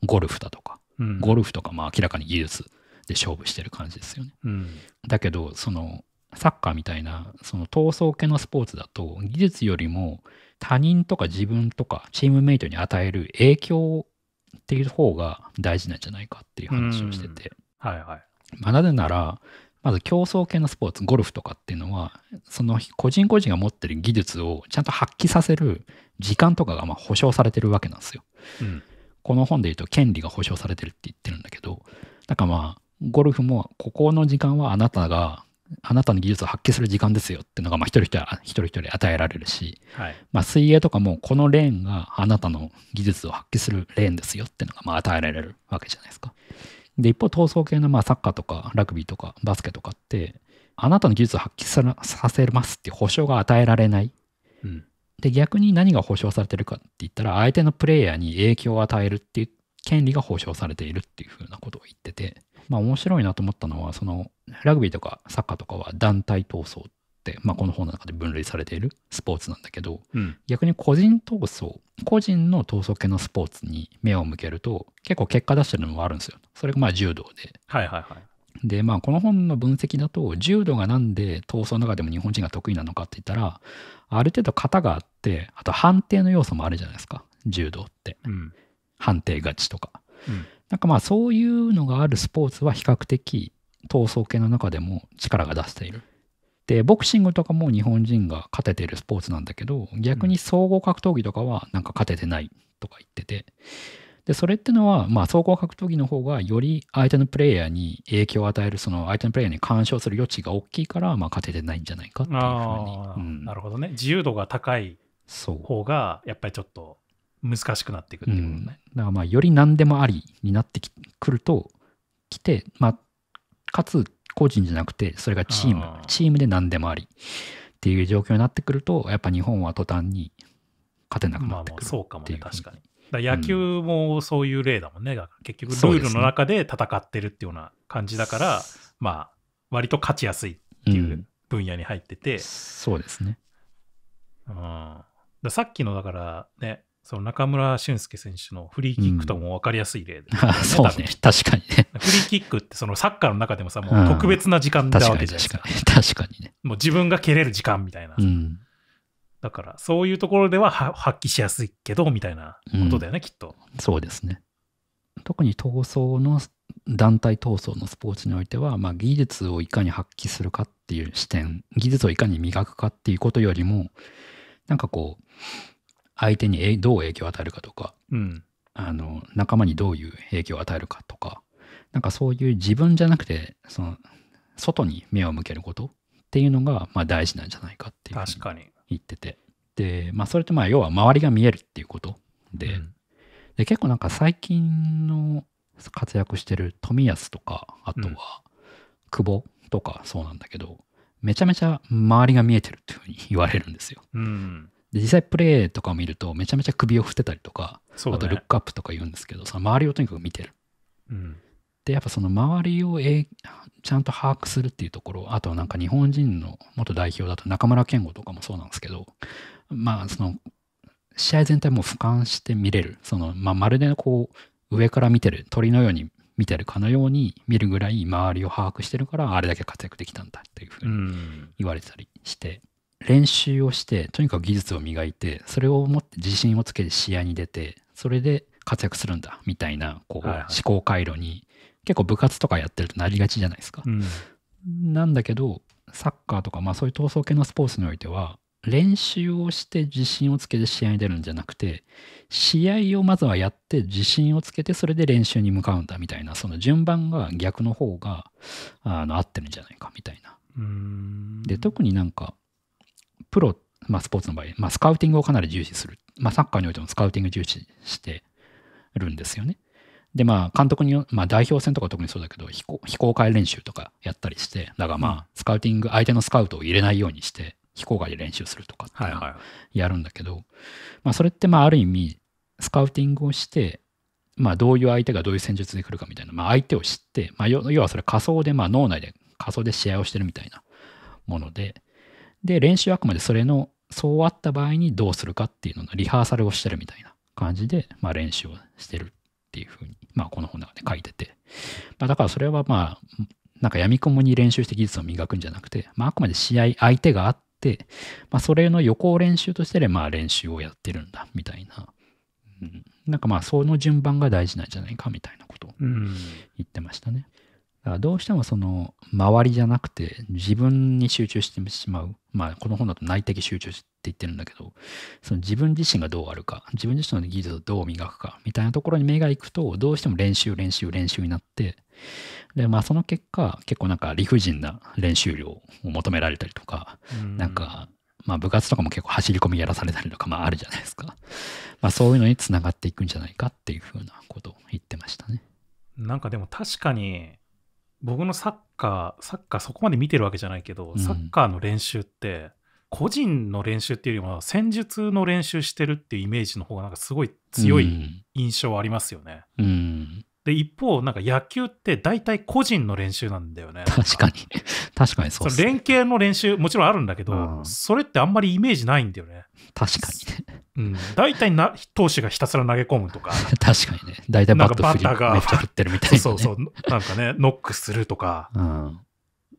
ゴルフだとか、うん、ゴルフとかまあ明らかに技術で勝負してる感じですよね、うん、だけどそのサッカーみたいなその闘争系のスポーツだと技術よりも他人とか自分とかチームメイトに与える影響っていう方が大事なんじゃないかっていう話をしてて、はいはいまあ、なぜならまず競争系のスポーツ、ゴルフとかっていうのは、その個人個人が持ってる技術をちゃんと発揮させる時間とかがまあ保証されてるわけなんですよ。うん、この本で言うと、権利が保証されてるって言ってるんだけど、だからまあ、ゴルフもここの時間はあなたが、あなたの技術を発揮する時間ですよっていうのがまあ一人一人一人一人与えられるし、はい、まあ水泳とかもこのレーンがあなたの技術を発揮するレーンですよっていうのがまあ与えられるわけじゃないですか。で、一方、闘争系のまあサッカーとかラグビーとかバスケとかって、あなたの技術を発揮させますって保証が与えられない。うん、で、逆に何が保証されてるかって言ったら、相手のプレイヤーに影響を与えるっていう権利が保証されているっていうふうなことを言ってて、まあ面白いなと思ったのは、そのラグビーとかサッカーとかは団体闘争っ、まあ、この本の中で分類されているスポーツなんだけど、うん、逆に個人闘争個人の闘争系のスポーツに目を向けると結構結果出してるのもあるんですよそれがまあ柔道で。はいはいはいでまあ、この本の分析だと柔道がなんで闘争の中でも日本人が得意なのかって言ったらある程度型があってあと判定の要素もあるじゃないですか柔道って、うん、判定勝ちとか、うん、なんかまあそういうのがあるスポーツは比較的闘争系の中でも力が出しているでボクシングとかも日本人が勝ててるスポーツなんだけど逆に総合格闘技とかはなんか勝ててないとか言っててでそれってのは、まあ、総合格闘技の方がより相手のプレイヤーに影響を与えるその相手のプレイヤーに干渉する余地が大きいから、まあ、勝ててないんじゃないかっていうふうに、うん、なるほどね自由度が高い方がやっぱりちょっと難しくなっていくっていうことね、うん、だからまあより何でもありになってくると来て、まあ、かつ個人じゃなくて、それがチーム、ーチームで何でもありっていう状況になってくると、やっぱ日本は途端に勝てなくなってくるっていう。まあ、そうかもね、確かに。だ野球もそういう例だもんね、うん、結局ルールの中で戦ってるっていうような感じだから、ね、まあ、割と勝ちやすいっていう分野に入ってて、うん、そうですね。うん、さっきのだからね、その中村俊輔選手のフリーキックとも分かりやすい例で、ねうん、そうね、確かにね。フリーキックってそのサッカーの中でもさ、もう特別な時間だわけじゃないですか。うん、確かにね。もう自分が蹴れる時間みたいな。うん、だから、そういうところでは発揮しやすいけど、みたいなことだよね、きっと。そうですね。特に闘争の、団体闘争のスポーツにおいては、まあ、技術をいかに発揮するかっていう視点、技術をいかに磨くかっていうことよりも、なんかこう、相手にどう影響を与えるかとか、うん、あの仲間にどういう影響を与えるかとかなんかそういう自分じゃなくてその外に目を向けることっていうのがまあ大事なんじゃないかっていうに言っててで、まあ、それってまあ要は周りが見えるっていうことでうん、で結構なんか最近の活躍してる冨安とかあとは久保とかそうなんだけど、めちゃめちゃ周りが見えてるっていうふうに言われるんですよ。うん、で実際プレーとかを見るとめちゃめちゃ首を振ってたりとか、ね、あとルックアップとか言うんですけどその周りをとにかく見てる、うん、でやっぱその周りをえちゃんと把握するっていうところあとなんか日本人の元代表だと中村健吾とかもそうなんですけどまあその試合全体も俯瞰して見れるその、まあ、まるでこう上から見てる鳥のように見てるかのように見るぐらい周りを把握してるからあれだけ活躍できたんだっていうふうに言われたりして、練習をしてとにかく技術を磨いてそれを持って自信をつけて試合に出てそれで活躍するんだみたいなこう思考回路に結構部活とかやってるとなりがちじゃないですか。うん、なんだけどサッカーとか、まあ、そういう闘争系のスポーツにおいては練習をして自信をつけて試合に出るんじゃなくて試合をまずはやって自信をつけてそれで練習に向かうんだみたいなその順番が逆の方があの合ってるんじゃないかみたいな。で特になんかプロ、まあ、スポーツの場合、まあ、スカウティングをかなり重視する。まあ、サッカーにおいてもスカウティング重視してるんですよね。で、まあ、監督に、まあ、代表戦とか特にそうだけど、非公開練習とかやったりして、だからまあ、スカウティング、相手のスカウトを入れないようにして、非公開で練習するとかってやるんだけど、はいはい、まあ、それってまあ、ある意味、スカウティングをして、まあ、どういう相手がどういう戦術で来るかみたいな、まあ、相手を知って、まあ、要はそれ仮想で、まあ、脳内で仮想で試合をしてるみたいなもので、で、練習はあくまでそれの、そうあった場合にどうするかっていうののリハーサルをしてるみたいな感じで、まあ、練習をしてるっていうふうに、まあ、この本の中で書いてて。まあ、だからそれはまあ、なんかやみこもに練習して技術を磨くんじゃなくて、まあ、あくまで試合、相手があって、まあ、それの予行練習としてで、まあ、練習をやってるんだ、みたいな。うん、なんかまあ、その順番が大事なんじゃないか、みたいなことを言ってましたね。うんどうしてもその周りじゃなくて自分に集中してしまうまあ、この本だと内的集中って言ってるんだけど、その自分自身がどうあるか、自分自身の技術をどう磨くか、みたいなところに目が行くと、どうしても練習、練習、練習になって、で、まあ、その結果、結構なんか理不尽な練習量を求められたりとか、んなんか、まあ、部活とかも結構走り込みやらされたりとか、まあ、あるじゃないですか。まあ、そういうのにつながっていくんじゃないかっていうふうなことを言ってましたね。なんかでも確かに、僕のサッカー、サッカーそこまで見てるわけじゃないけど、うん、サッカーの練習って、個人の練習っていうよりも戦術の練習してるっていうイメージの方がなんかすごい強い印象ありますよね。うん、うん、で一方なんか野球って大体個人の練習なんだよね。確かに 確かにそう、ね、連携の練習もちろんあるんだけど、うん、それってあんまりイメージないんだよね。確かに、ね、うん、大体な投手がひたすら投げ込むとか 確かにね大体バットーがめっちゃ振ってるみたいな、ね、そうそうなんかねノックするとか、うん、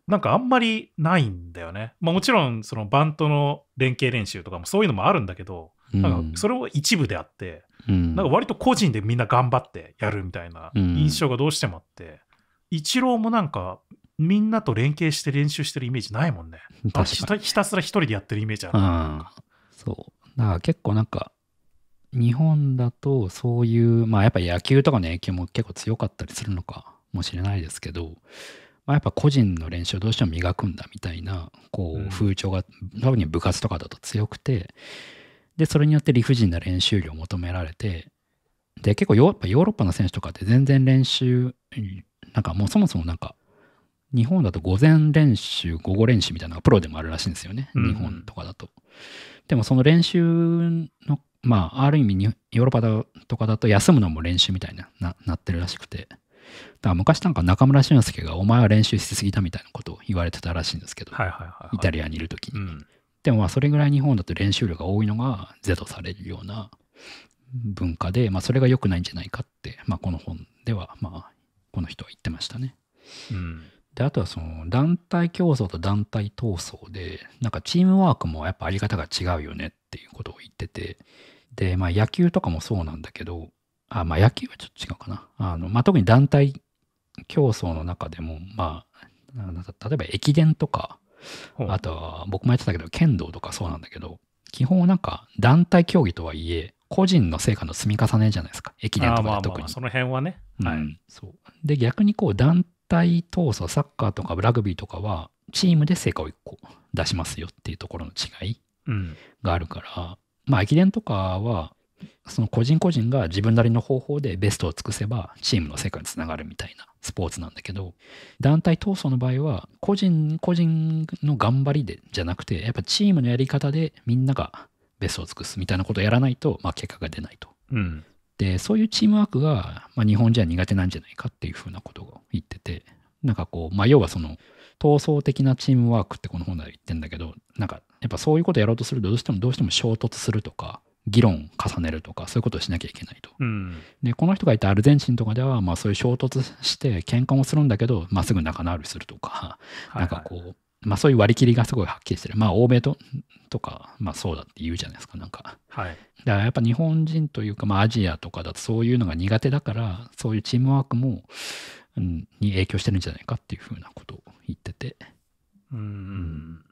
なんかあんまりないんだよね、まあ、もちろんそのバントの連携練習とかもそういうのもあるんだけど、うん、なんかそれも一部であって、うん、なんか割と個人でみんな頑張ってやるみたいな印象がどうしてもあって、うん、イチローもなんかみんなと連携して練習してるイメージないもんねひたすら一人でやってるイメージある、うん、そうだから結構なんか、日本だとそういう、まあやっぱ野球とかの影響も結構強かったりするのかもしれないですけど、まあ、やっぱ個人の練習をどうしても磨くんだみたいなこう風潮が、特に部活とかだと強くてでそれによって理不尽な練習量を求められてで結構ヨーロッパヨーロッパの選手とかって全然練習なんかもうそもそもなんか日本だと午前練習午後練習みたいなのがプロでもあるらしいんですよね、日本とかだと。でもその練習の、まあ、ある意味にヨーロッパとかだと休むのも練習みたいなななってるらしくて。だから昔なんか中村俊輔が「お前は練習しすぎた」みたいなことを言われてたらしいんですけど、イタリアにいる時に、うん、でもまあそれぐらい日本だと練習量が多いのが是とされるような文化で、まあ、それが良くないんじゃないかって、まあ、この本ではまあこの人は言ってましたね、うん、で、あとはその団体競争と団体闘争で、なんかチームワークもやっぱあり方が違うよねっていうことを言ってて、で、まあ野球とかもそうなんだけど、あ、まあ野球はちょっと違うかな。あの、まあ特に団体競争の中でも、まあ、例えば駅伝とか、あとは僕もやってたけど、剣道とかそうなんだけど、基本なんか団体競技とはいえ、個人の成果の積み重ねじゃないですか。駅伝とか特に。あまあまあその辺はね。はい、そう。で、逆にこう団体闘争、サッカーとかラグビーとかは、チームで成果を1個出しますよっていうところの違いがあるから、うん、まあ、駅伝とかは、その個人個人が自分なりの方法でベストを尽くせば、チームの成果につながるみたいなスポーツなんだけど、団体闘争の場合は、個人個人の頑張りでじゃなくて、やっぱチームのやり方でみんながベストを尽くすみたいなことをやらないと、まあ、結果が出ないと。うんでそういうチームワークが、まあ、日本人は苦手なんじゃないかっていうふうなことを言っててなんかこう、まあ、要はその闘争的なチームワークってこの本では言ってんだけどなんかやっぱそういうことやろうとするとどうしてもどうしても衝突するとか議論重ねるとかそういうことをしなきゃいけないと、うん、でこの人がいたアルゼンチンとかでは、まあ、そういう衝突して喧嘩もするんだけど、まあ、すぐ仲直りするとか、はいはい、なんかこうまあそういう割り切りがすごいはっきりしてる。まあ欧米ととか、まあそうだって言うじゃないですか、なんか。はい。だからやっぱ日本人というか、まあアジアとかだとそういうのが苦手だから、そういうチームワークも、うん、に影響してるんじゃないかっていうふうなことを言ってて。うんうん。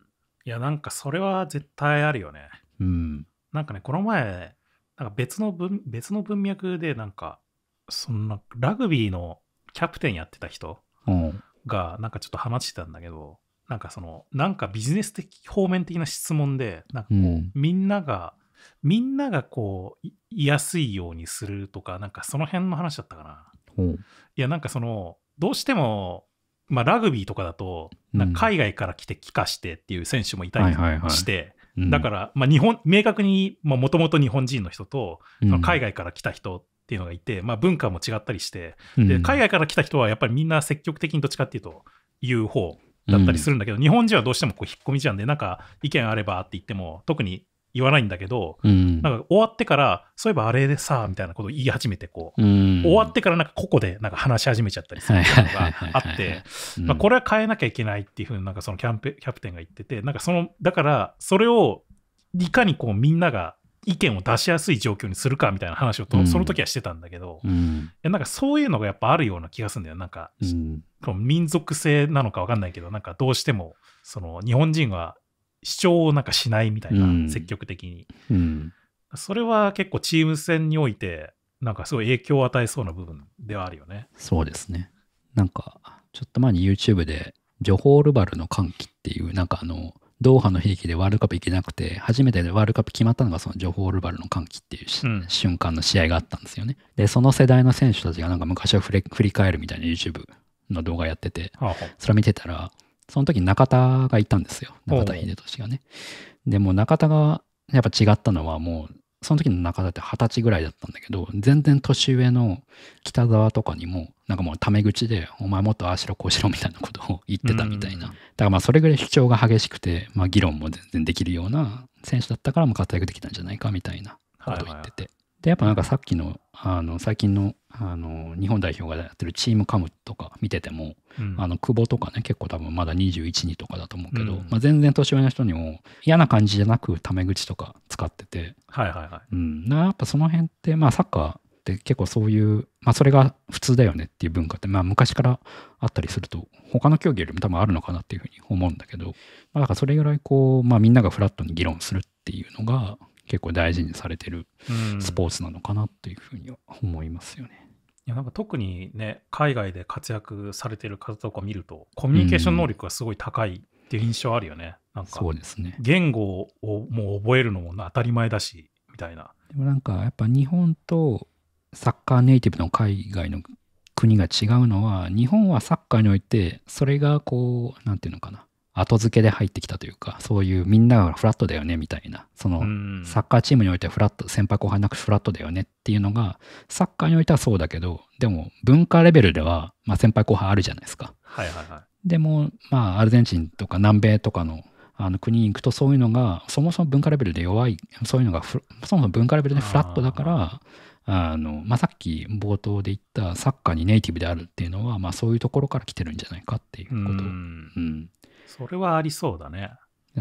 いや、なんかそれは絶対あるよね。うん。なんかね、この前、なんか別の文、別の文脈で、なんか、そんな、ラグビーのキャプテンやってた人が、なんかちょっと話してたんだけど、なんかその、なんかビジネス的方面的な質問で、なんかこう、うん、みんなが、みんながこう、いやすいようにするとか、なんかその辺の話だったかな。うん、いや、なんかその、どうしても、まあ、ラグビーとかだと、なんか海外から来て帰化してっていう選手もいたりして、はいはいはいだから、まあ、日本明確にもともと日本人の人と、その海外から来た人っていうのがいて、まあ、文化も違ったりして、で海外から来た人はやっぱりみんな積極的にどっちかっていうと言う方だったりするんだけど、うん、日本人はどうしてもこう引っ込みじゃんで、なんか意見あればって言っても、特に言わないんだけど、うん、なんか終わってから、そういえばあれでさ、みたいなことを言い始めて、こう、うん、終わってからなんかここでなんか話し始めちゃったりするいのがあって、まあこれは変えなきゃいけないっていうふうになんかそのキャンペキャプテンが言ってて、なんかその、だからそれをいかにこうみんなが意見を出しやすい状況にするかみたいな話をと、うん、その時はしてたんだけど、うん、いやなんかそういうのがやっぱあるような気がするんだよなんか、うん、民族性なのか分かんないけどなんかどうしてもその日本人は主張をなんかしないみたいな、積極的に、それは結構チーム戦においてなんかすごい影響を与えそうな部分ではあるよねそうですねなんかちょっと前に YouTube でジョホールバルの歓喜っていうなんかあのドーハの悲劇でワールドカップ行けなくて、初めてワールドカップ決まったのがそのジョホールバルの歓喜っていう、うん、瞬間の試合があったんですよね。で、その世代の選手たちがなんか昔を振り返るみたいな YouTube の動画やってて、それ見てたら、その時中田がいたんですよ。中田秀俊がね。でも中田がやっぱ違ったのはもうその時の中田って二十歳ぐらいだったんだけど、全然年上の北沢とかにも、なんかもうタメ口で、お前もっとああしろこうしろみたいなことを言ってたみたいな。だからまあそれぐらい主張が激しくて、まあ議論も全然できるような選手だったからも活躍できたんじゃないかみたいなことを言ってて。はいはいはいで、やっぱなんかさっきの、あの、最近の、あの、日本代表がやってるチームカムとか見てても、うん、あの、久保とかね、結構多分まだ21、2とかだと思うけど、うん、まあ、全然年上の人にも嫌な感じじゃなく、タメ口とか使ってて、はいはいはい。うん。やっぱその辺って、まあ、サッカー、って結構そういう、まあ、それが普通だよねっていう文化って、まあ、昔からあったりすると他の競技よりも多分あるのかなっていうふうに思うんだけど、まあ、だからそれぐらいこう、まあ、みんながフラットに議論するっていうのが結構大事にされてるスポーツなのかなというふうには思いますよね。いやなんか特にね海外で活躍されてる方とか見るとコミュニケーション能力がすごい高いっていう印象あるよね。うん、なんかそうですね言語をもう覚えるのも当たり前だしみたいな。でもなんかやっぱ日本とサッカーネイティブの海外の国が違うのは日本はサッカーにおいてそれがこう何て言うのかな後付けで入ってきたというか、そういうみんながフラットだよねみたいな、そのサッカーチームにおいてはフラット、先輩後輩なくフラットだよねっていうのが、サッカーにおいてはそうだけど、でも文化レベルでは、まあ、先輩後輩あるじゃないですか。はいはいはい、でも、まあ、アルゼンチンとか南米とかのあの国に行くとそういうのが、そもそも文化レベルで弱い、そういうのがそもそも文化レベルでフラットだから、あのまあ、さっき冒頭で言ったサッカーにネイティブであるっていうのは、まあ、そういうところから来てるんじゃないかっていうことうんそれはありそうだね。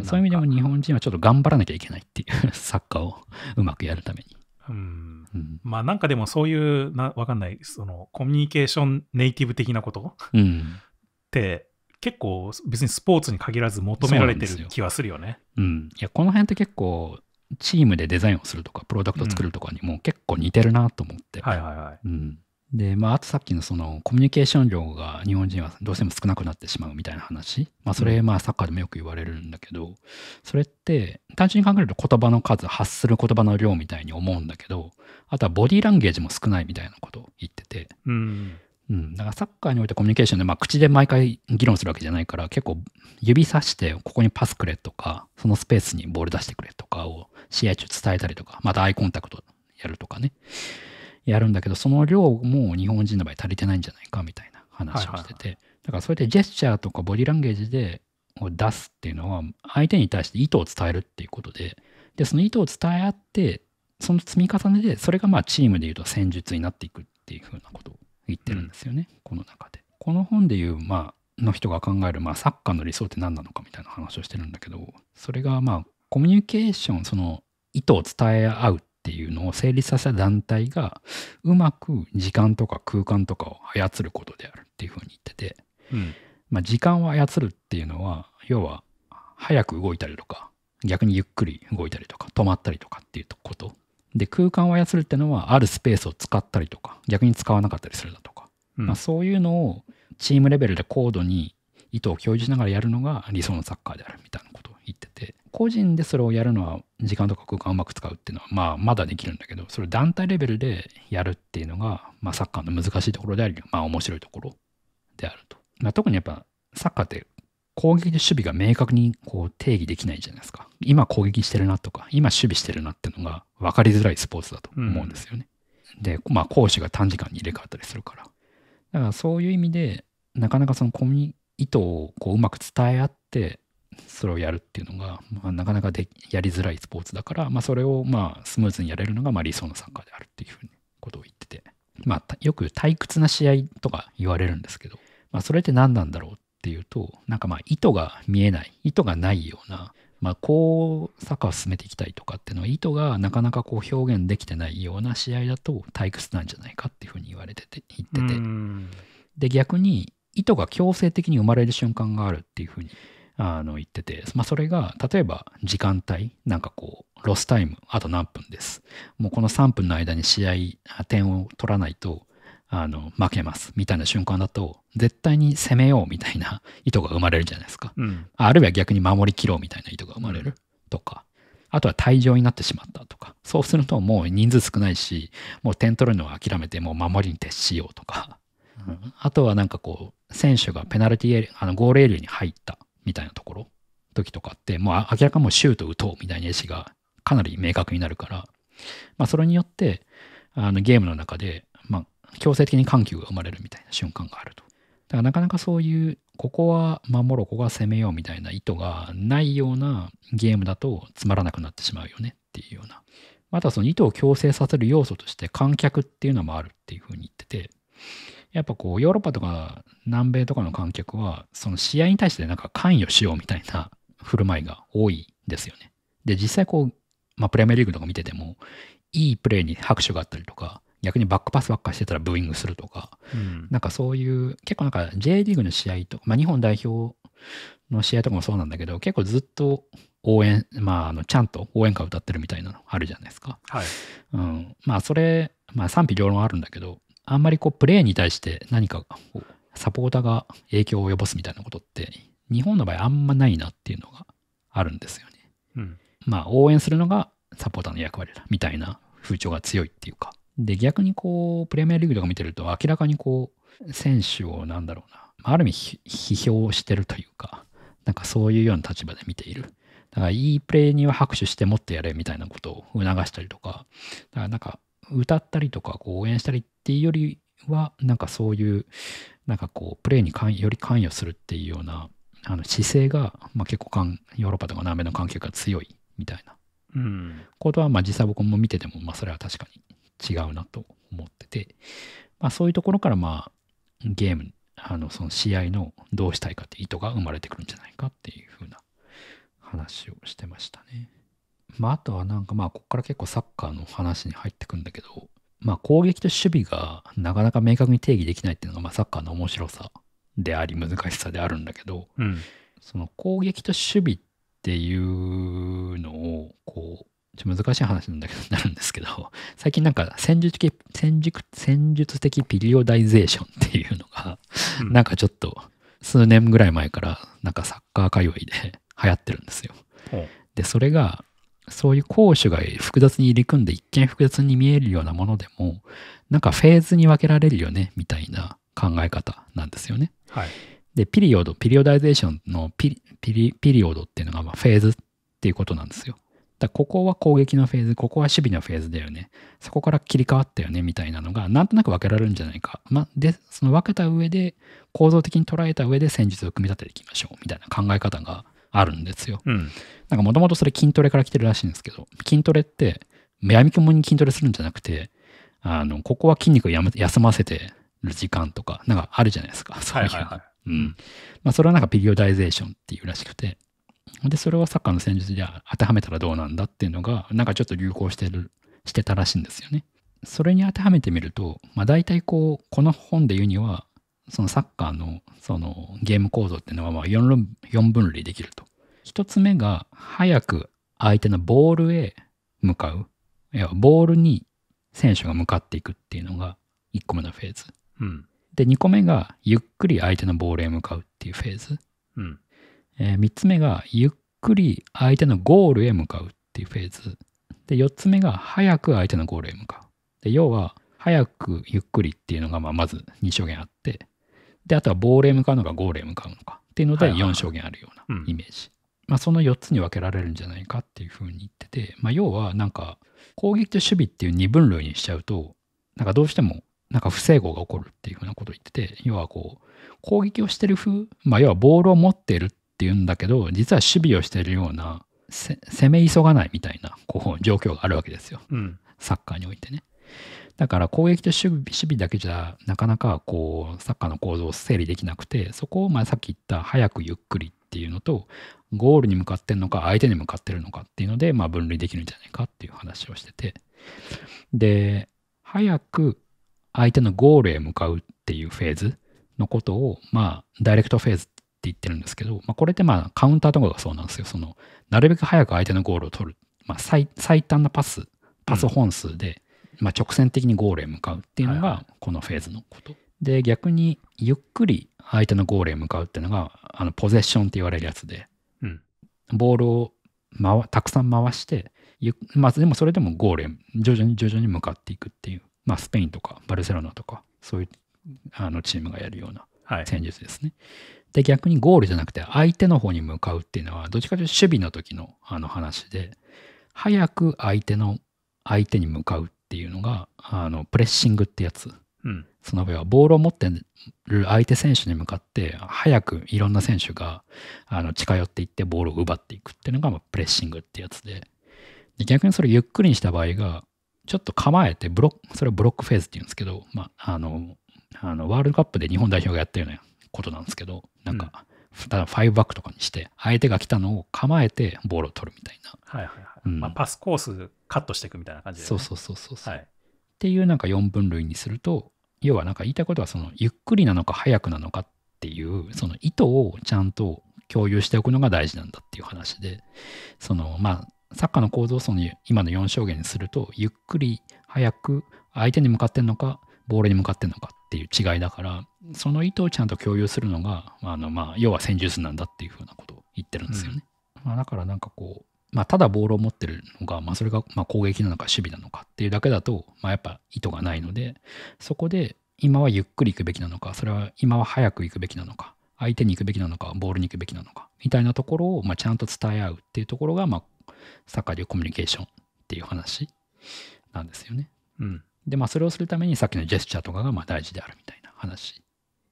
そういう意味でも日本人はちょっと頑張らなきゃいけないっていう、サッカーをうまくやるために。うん、うん、まあなんかでもそういうなわかんないそのコミュニケーションネイティブ的なこと、うん、って結構別にスポーツに限らず求められてる気はするよね。うん、いやこの辺って結構チームでデザインをするとかプロダクト作るとかにも結構似てるなと思って。はいはいはい。うんで、まあ、あとさっきのそのコミュニケーション量が日本人はどうしても少なくなってしまうみたいな話、まあ、それ、まあ、サッカーでもよく言われるんだけど、それって単純に考えると言葉の数、発する言葉の量みたいに思うんだけど、あとはボディーランゲージも少ないみたいなことを言ってて、うん、うん、だからサッカーにおいてコミュニケーションで、まあ、口で毎回議論するわけじゃないから結構指さしてここにパスくれとかそのスペースにボール出してくれとかを試合中伝えたりとかまたアイコンタクトやるとかねやるんだけど、その量も日本人の場合足りてないんじゃないかみたいな話をしてて、はいはいはい、だからそうやってジェスチャーとかボディランゲージで出すっていうのは、相手に対して意図を伝えるっていうことで、で、その意図を伝え合って、その積み重ねで、それがまあチームでいうと戦術になっていくっていうふうなことを言ってるんですよね、うん、この中で。この本でいう、まあ、の人が考える、まあ、サッカーの理想って何なのかみたいな話をしてるんだけど、それがまあ、コミュニケーション、その意図を伝え合うっっていうのを成立させた団体がうまく時間とか空間とかを操ることであるっていうふうに言ってて、うん、まあ、時間を操るっていうのは要は早く動いたりとか逆にゆっくり動いたりとか止まったりとかっていうことで空間を操るっていうのはあるスペースを使ったりとか逆に使わなかったりするだとか、うん、まあ、そういうのをチームレベルで高度に意図を共有しながらやるのが理想のサッカーであるみたいな個人でそれをやるのは時間とか空間をうまく使うっていうのは、まあ、まだできるんだけどそれ団体レベルでやるっていうのが、まあ、サッカーの難しいところであり、まあ、面白いところであると、まあ、特にやっぱサッカーって攻撃と守備が明確にこう定義できないじゃないですか今攻撃してるなとか今守備してるなっていうのが分かりづらいスポーツだと思うんですよね、うん、でまあ攻守が短時間に入れ替わったりするからだからそういう意味でなかなかそのコミュニ意図をこううまく伝え合ってそれをやるっていうのが、まあ、なかなかでやりづらいスポーツだから、まあ、それをまあスムーズにやれるのがまあ理想のサッカーであるっていうふうにことを言ってて、まあ、よく退屈な試合とか言われるんですけど、まあ、それって何なんだろうっていうとなんかまあ意図が見えない意図がないような、まあ、こうサッカーを進めていきたいとかっていうのは意図がなかなかこう表現できてないような試合だと退屈なんじゃないかっていうふうに言われてて言っててで逆に意図が強制的に生まれる瞬間があるっていうふうにあの言ってて、まあ、それが例えば時間帯なんかこうロスタイムあと何分ですもうこの3分の間に試合点を取らないとあの負けますみたいな瞬間だと絶対に攻めようみたいな 意図が生まれるじゃないですか、うん、あるいは逆に守りきろうみたいな意図が生まれるとかあとは退場になってしまったとかそうするともう人数少ないしもう点取るのは諦めてもう守りに徹しようとか、うん、あとはなんかこう選手がペナルティーエリアあのゴールエリアに入ったみたいなところ、時とかって、もう明らかもうシュート打とうみたいな意思がかなり明確になるから、まあ、それによって、あのゲームの中で、まあ、強制的に緩急が生まれるみたいな瞬間があると。だからなかなかそういう、ここは守ろう、ここは攻めようみたいな意図がないようなゲームだとつまらなくなってしまうよねっていうような。またその意図を強制させる要素として観客っていうのもあるっていうふうに言ってて、やっぱこう、ヨーロッパとか南米とかの観客は、その試合に対してなんか関与しようみたいな 振る舞いが多いですよね。で、実際こう、まあ、プレミアリーグとか見てても、いいプレーに拍手があったりとか、逆にバックパスばっかしてたらブーイングするとか、うん、なんかそういう、結構なんか J リーグの試合とか、まあ、日本代表の試合とかもそうなんだけど、結構ずっと応援、まあ、あのちゃんと応援歌歌ってるみたいなのあるじゃないですか。はい、うん、まあそれ、まあ賛否両論あるんだけど、あんまりこうプレーに対して何かこうサポーターが影響を及ぼすみたいなことって日本の場合あんまないなっていうのがあるんですよね。うん、まあ応援するのがサポーターの役割だみたいな風潮が強いっていうか。で逆にこうプレミアリーグとか見てると明らかにこう選手をなんだろうなある意味批評してるというかなんかそういうような立場で見ている。だからいいプレーには拍手してもっとやれみたいなことを促したりとか、だからなんか歌ったりとかこう応援したりっっていうよりは、なんかそういう、なんかこう、プレーにより関与するっていうような、あの姿勢が、まあ、結構かん、ヨーロッパとか南米の関係が強いみたいなことは、うん、まあ実際僕も見てても、まあそれは確かに違うなと思ってて、まあそういうところから、まあゲーム、あのその試合のどうしたいかって意図が生まれてくるんじゃないかっていうふうな話をしてましたね。まああとはなんかまあここから結構サッカーの話に入ってくんだけど、まあ、攻撃と守備がなかなか明確に定義できないっていうのが、まあ、サッカーの面白さであり難しさであるんだけど、うん、その攻撃と守備っていうのをこうちょ難しい話なんだけどなるんですけど最近なんか戦術的戦術戦術的ピリオダイゼーションっていうのが、うん、なんかちょっと数年ぐらい前からなんかサッカー界隈で流行ってるんですよ。でそれがそういう攻守が複雑に入り組んで一見複雑に見えるようなものでも、なんかフェーズに分けられるよね、みたいな考え方なんですよね。はい、で、ピリオド、ピリオダイゼーションのピリピリオドっていうのがまフェーズっていうことなんですよ。だここは攻撃のフェーズ、ここは守備のフェーズだよね。そこから切り替わったよね、みたいなのが、なんとなく分けられるんじゃないか。まで、その分けた上で、構造的に捉えた上で戦術を組み立てていきましょう、みたいな考え方が、あるんですよ。うん、なんかもともとそれ筋トレから来てるらしいんですけど、筋トレって、目やみくもに筋トレするんじゃなくて、あの、ここは筋肉をや休ませてる時間とか、なんかあるじゃないですか。そういう。うん。まあ、それはなんかピリオダイゼーションっていうらしくて、で、それをサッカーの戦術で当てはめたらどうなんだっていうのが、なんかちょっと流行してる、してたらしいんですよね。それに当てはめてみると、まあ、大体こう、この本で言うには、そのサッカーのそのゲーム構造っていうのはまあ 4, 4分類できると。1つ目が早く相手のボールへ向かう。いや、ボールに選手が向かっていくっていうのが1個目のフェーズ。うん、で、2個目がゆっくり相手のボールへ向かうっていうフェーズ。うん、えー、3つ目がゆっくり相手のゴールへ向かうっていうフェーズ。で、4つ目が早く相手のゴールへ向かう。で、要は、早くゆっくりっていうのがままず2象言あって、で、あとは亡霊向かうのか号霊向かうのかっていうので4証言あるようなイメージ。まあ、その4つに分けられるんじゃないかっていうふうに言ってて、まあ、要はなんか攻撃と守備っていう2分類にしちゃうと、なんかどうしてもなんか不整合が起こるっていうふうなことを言ってて、要はこう、攻撃をしてる風、まあ、要はボールを持ってるっていうんだけど、実は守備をしてるような、攻め急がないみたいな、こう、状況があるわけですよ。うん、サッカーにおいてね。だから攻撃と守備だけじゃなかなかこうサッカーの構造を整理できなくてそこをまあさっき言った早くゆっくりっていうのとゴールに向かってるのか相手に向かってるのかっていうのでまあ分類できるんじゃないかっていう話をしててで早く相手のゴールへ向かうっていうフェーズのことをまあダイレクトフェーズって言ってるんですけど、まあ、これってまあカウンターとかがそうなんですよそのなるべく早く相手のゴールを取る、まあ最、最短なパスパス本数で、うんまあ、直線的にゴールへ向かうっていうのがこのフェーズのこと。で逆にゆっくり相手のゴールへ向かうっていうのがあのポゼッションって言われるやつで、うん、ボールをたくさん回してまずでもそれでもゴールへ徐々に徐々に向かっていくっていう、まあ、スペインとかバルセロナとかそういうあのチームがやるような戦術ですね。はい、で逆にゴールじゃなくて相手の方に向かうっていうのはどっちかというと守備の時のあの話で早く相手の相手に向かうっていうのがあのプレッシングってやつ、うん、その上はボールを持ってる相手選手に向かって早くいろんな選手があの近寄っていってボールを奪っていくっていうのが、まあ、プレッシングってやつでで逆にそれゆっくりにした場合がちょっと構えてブロそれをブロックフェーズっていうんですけど、まあ、あのあのワールドカップで日本代表がやったようなことなんですけどなんか、うん、ただファイブバックとかにして相手が来たのを構えてボールを取るみたいな。はいはいはい、うん、まあ、パスコースカットしていくみたいな感じで、ね、そうそうそうそうはい、っていうなんか4分類にすると要はなんか言いたいことはそのゆっくりなのか早くなのかっていうその意図をちゃんと共有しておくのが大事なんだっていう話でそのまあサッカーの構造層に今の4証言にするとゆっくり早く相手に向かってんのかボールに向かってんのかっていう違いだからその意図をちゃんと共有するのが、まあ、あのまあ要は戦術なんだっていうふうなことを言ってるんですよね。うん、まあ、だからなんかこうまあ、ただボールを持ってるのが、まあ、それがま攻撃なのか守備なのかっていうだけだと、まあ、やっぱ意図がないのでそこで今はゆっくり行くべきなのかそれは今は早く行くべきなのか相手に行くべきなのかボールに行くべきなのかみたいなところを、まちゃんと伝え合うっていうところが、まあ、サッカーでいうコミュニケーションっていう話なんですよね。うん、でまあそれをするためにさっきのジェスチャーとかがま大事であるみたいな話。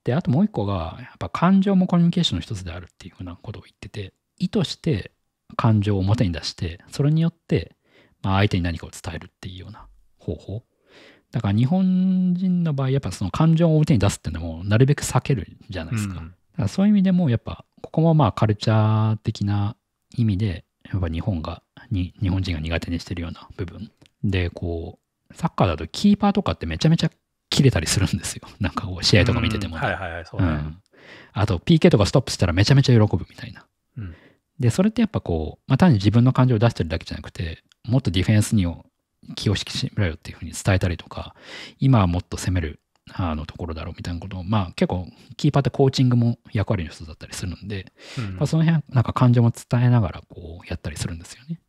であともう一個がやっぱ感情もコミュニケーションの一つであるっていうふうなことを言ってて意図して感情を表に出して、それによって、まあ、相手に何かを伝えるっていうような方法。だから日本人の場合、やっぱその感情を表に出すっていうのも、なるべく避けるじゃないですか。うん、だからそういう意味でも、やっぱ、ここもまあカルチャー的な意味で、やっぱ日本が、に日本人が苦手にしてるような部分。で、こう、サッカーだとキーパーとかってめちゃめちゃ切れたりするんですよ。なんかこう、試合とか見てても、うん。はいはいはい、そうね、うん。あと、PK とかストップしたらめちゃめちゃ喜ぶみたいな。うんで、それってやっぱこう、まあ、単に自分の感情を出してるだけじゃなくて、もっとディフェンスに気を引き締めろよっていうふうに伝えたりとか、今はもっと攻めるあのところだろうみたいなことを、まあ結構キーパーってコーチングも役割の人だったりするんで、うん、まあ、その辺なんか感情も伝えながらこうやったりするんですよね。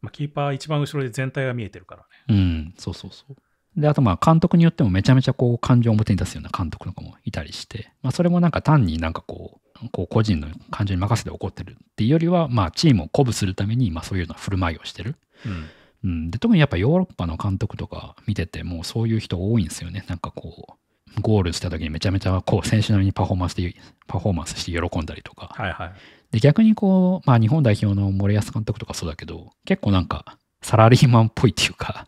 まあ、キーパー一番後ろで全体が見えてるからね。うん、そうそうそう。で、あとまあ監督によってもめちゃめちゃこう感情を表に出すような監督とかもいたりして、まあそれもなんか単になんかこう、こう個人の感情に任せて怒ってるっていうよりは、まあ、チームを鼓舞するために、まあ、そういうような振る舞いをしてる、うんうん、で特にやっぱヨーロッパの監督とか見ててもうそういう人多いんですよねなんかこうゴールした時にめちゃめちゃこう選手並みにパフォーマンスでパフォーマンスして喜んだりとか、はいはい、で逆にこう、まあ、日本代表の森保監督とかそうだけど結構なんかサラリーマンっぽいっていうか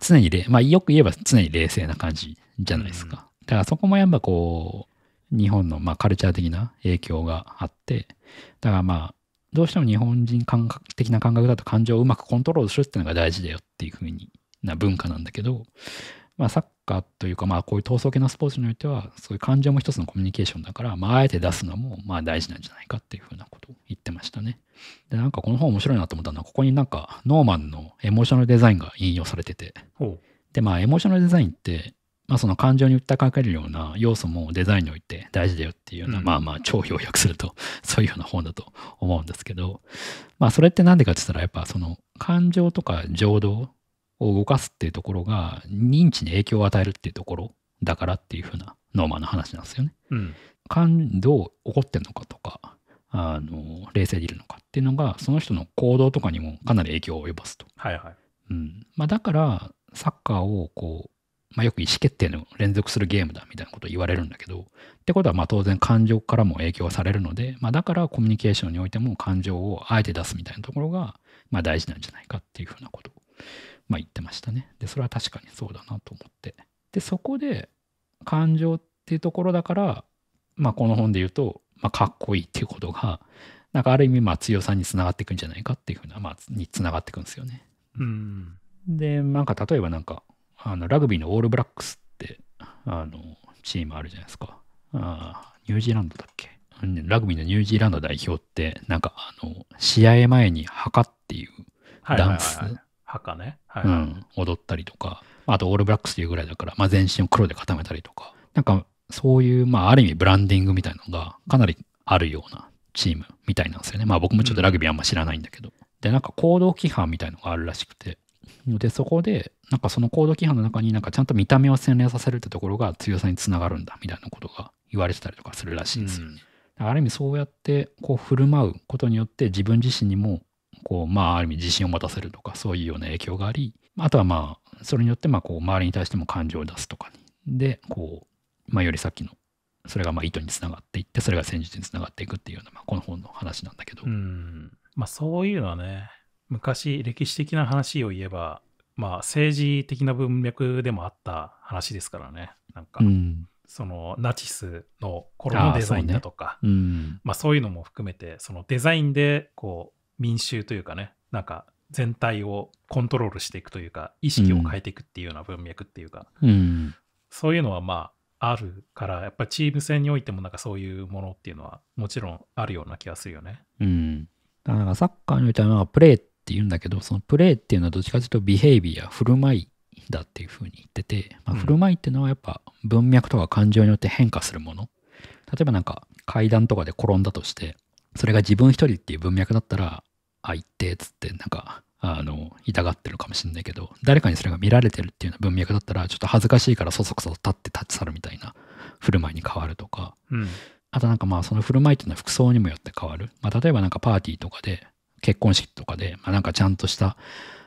常にまあ、よく言えば常に冷静な感じじゃないですか、うん、だからそこもやっぱこう日本のまあカルチャー的な影響があって、だからまあ、どうしても日本人感覚的な感覚だと感情をうまくコントロールするっていうのが大事だよっていう風うな文化なんだけど、まあ、サッカーというか、まあ、こういう闘争系のスポーツにおいては、そういう感情も一つのコミュニケーションだから、まあ、あえて出すのも、まあ、大事なんじゃないかっていうふうなことを言ってましたね。で、なんかこの本面白いなと思ったのは、ここになんか、ノーマンのエモーショナルデザインが引用されてて、で、まあ、エモーショナルデザインって、まあ、その感情に訴えかけるような要素もデザインにおいて大事だよっていうような、うん、まあまあ超要約すると そういうような本だと思うんですけど、まあ、それって何でかって言ったらやっぱその感情とか情動を動かすっていうところが認知に影響を与えるっていうところだからっていうふうなノーマンの話なんですよね。うん、感どう怒ってんのかとかあの冷静でいるのかっていうのがその人の行動とかにもかなり影響を及ぼすと。はいはいうんまあ、だからサッカーをこうまあ、よく意思決定の連続するゲームだみたいなことを言われるんだけどってことはまあ当然感情からも影響されるので、まあ、だからコミュニケーションにおいても感情をあえて出すみたいなところがまあ大事なんじゃないかっていうふうなことをまあ言ってましたね。でそれは確かにそうだなと思って。でそこで感情っていうところだから、まあ、この本で言うと、まあ、かっこいいっていうことがなんかある意味まあ強さにつながっていくんじゃないかっていうふうな、まあ、につながっていくんですよね。うん、でなんか例えばなんかあのラグビーのオールブラックスってあのチームあるじゃないですか。あニュージーランドだっけラグビーのニュージーランド代表ってなんかあの試合前に墓っていうダンス。墓ね、はいはい、うん、踊ったりとかあとオールブラックスというぐらいだから、まあ、全身を黒で固めたりとかなんかそういう、まあ、ある意味ブランディングみたいなのがかなりあるようなチームみたいなんですよねまあ僕もちょっとラグビーあんま知らないんだけど、うん、でなんか行動規範みたいのがあるらしくてでそこでなんかそのコード規範の中になんかちゃんと見た目を洗練させるってところが強さにつながるんだみたいなことが言われてたりとかするらしいです。うん、ある意味そうやってこう振る舞うことによって自分自身にもこうまあある意味自信を持たせるとかそういうような影響がありあとはまあそれによってまあこう周りに対しても感情を出すとかにでこうまあよりさっきのそれがまあ意図につながっていってそれが戦術につながっていくっていうようなまあこの本の話なんだけど。うんまあ、そういうのはね昔歴史的な話を言えばまあ、政治的な文脈でもあった話ですからね。なんか、うん、そのナチスの頃のデザインだとか、そう、ねうんまあ、そういうのも含めて、そのデザインでこう民衆というかね、なんか全体をコントロールしていくというか、意識を変えていくっていうような文脈っていうか、うん、そういうのはまあ、あるから、やっぱチーム戦においてもなんかそういうものっていうのはもちろんあるような気がするよね。うん。だからサッカーにおいてはプレーって言うんだけど、そのプレイっていうのはどっちかというとビヘイビア、振る舞いだっていうふうに言ってて、まあ、振る舞いっていうのはやっぱ文脈とか感情によって変化するもの。例えばなんか階段とかで転んだとして、それが自分一人っていう文脈だったら、あ、行ってっつってなんか、あの、痛がってるかもしんないけど、誰かにそれが見られてるっていうような文脈だったら、ちょっと恥ずかしいからそそくそと立って立ち去るみたいな振る舞いに変わるとか、うんあとなんかまあその振る舞いっていうのは服装にもよって変わる。まあ、例えばなんかパーティーとかで結婚式とかで、まあ、なんかちゃんとした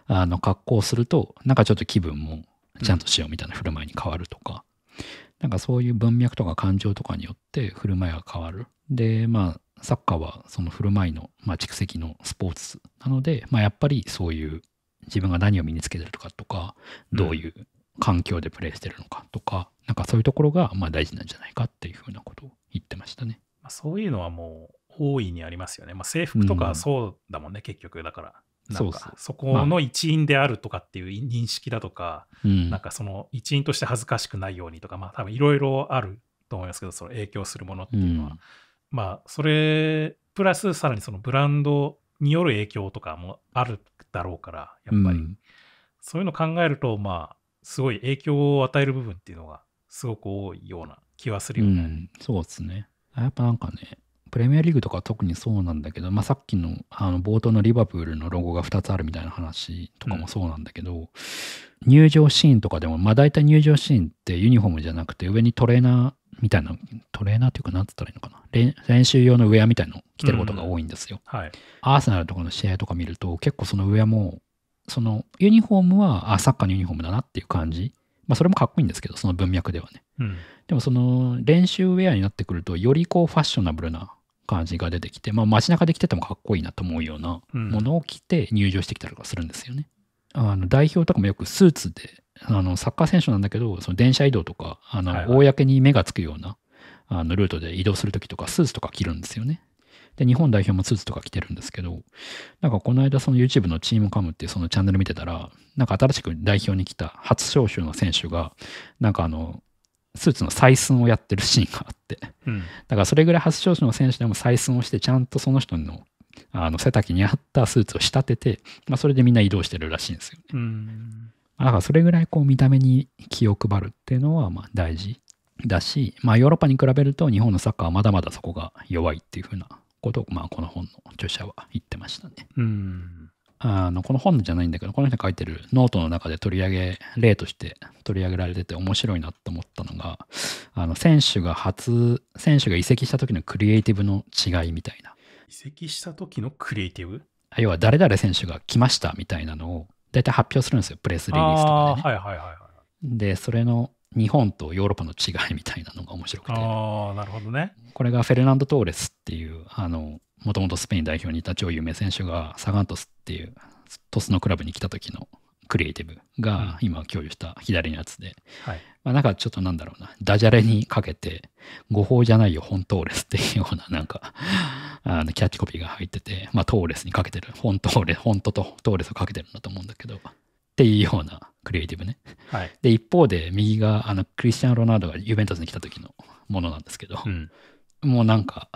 あの格好をするとなんかちょっと気分もちゃんとしようみたいな振る舞いに変わるとか、うん、なんかそういう文脈とか感情とかによって振る舞いが変わるでまあサッカーはその振る舞いの、まあ、蓄積のスポーツなので、まあ、やっぱりそういう自分が何を身につけてるとかとかどういう環境でプレーしてるのかとか、うん、なんかそういうところがまあ大事なんじゃないかっていうふうなことを言ってましたね。そういうのはもう大いにありますよね。まあ、制服とかそうだもんね、うん、結局だから。なんかそこの一員であるとかっていう認識だとか、まあ、なんかその一員として恥ずかしくないようにとか、まあ多分いろいろあると思いますけど、その影響するものっていうのは。うん、まあそれ、プラスさらにそのブランドによる影響とかもあるだろうから、やっぱり。うん、そういうの考えると、まあすごい影響を与える部分っていうのがすごく多いような気はするよね。そうですね。やっぱなんかね、プレミアリーグとかは特にそうなんだけど、まあ、さっきのあの冒頭のリバプールのロゴが2つあるみたいな話とかもそうなんだけど、うん、入場シーンとかでも、まあ、大体入場シーンってユニフォームじゃなくて上にトレーナーみたいなトレーナーっていうか何つったらいいのかな練習用のウェアみたいの着てることが多いんですよ、うんはい、アーセナルとかの試合とか見ると結構そのウェアもそのユニフォームはあサッカーのユニフォームだなっていう感じまあ、それもかっこいいんですけどその文脈ではね、うん、でもその練習ウェアになってくるとよりこうファッショナブルな感じが出てきて、まあ、街中で着ててもかっこいいなと思うようなものを着て入場してきたりとかするんですよね。うん、あの代表とかもよくスーツであのサッカー選手なんだけどその電車移動とかあの、公に目がつくようなあのルートで移動する時とかスーツとか着るんですよね。で日本代表もスーツとか着てるんですけどなんかこの間その YouTube のチームカムっていうそのチャンネル見てたらなんか新しく代表に来た初招集の選手がなんかあのスーツの採寸をやってるシーンがあって、うん、だからそれぐらい発症者の選手でも採寸をしてちゃんとその人のあの背丈に合ったスーツを仕立てて、まあ、それでみんな移動してるらしいんですよね。うん、だからそれぐらいこう見た目に気を配るっていうのはまあ大事だし、まあ、ヨーロッパに比べると日本のサッカーはまだまだそこが弱いっていうふうなことを、まあ、この本の著者は言ってましたね。うんあの、この本じゃないんだけど、この人書いてるノートの中で取り上げ、例として取り上げられてて面白いなと思ったのが、あの、選手が初、選手が移籍した時のクリエイティブの違いみたいな。移籍した時のクリエイティブ要は誰々選手が来ましたみたいなのを大体発表するんですよ、プレスリリースとかで、ね、はいはいはいはい。で、それの日本とヨーロッパの違いみたいなのが面白くて。ああ、なるほどね。これがフェルナンド・トーレスっていう、あの、もともとスペイン代表にいた超有名選手がサガントスっていう鳥栖のクラブに来た時のクリエイティブが今共有した左のやつで、はい、まあ、なんかちょっとなんだろうなダジャレにかけて「誤報じゃないよ本トーレス」っていうようななんか あのキャッチコピーが入ってて、まあ、トーレスにかけてる本トーレ本当とトーレスをかけてるんだと思うんだけどっていうようなクリエイティブね、はい、で一方で右があのクリスチャン・ロナウドがユベントスに来た時のものなんですけど、うん、もうなんか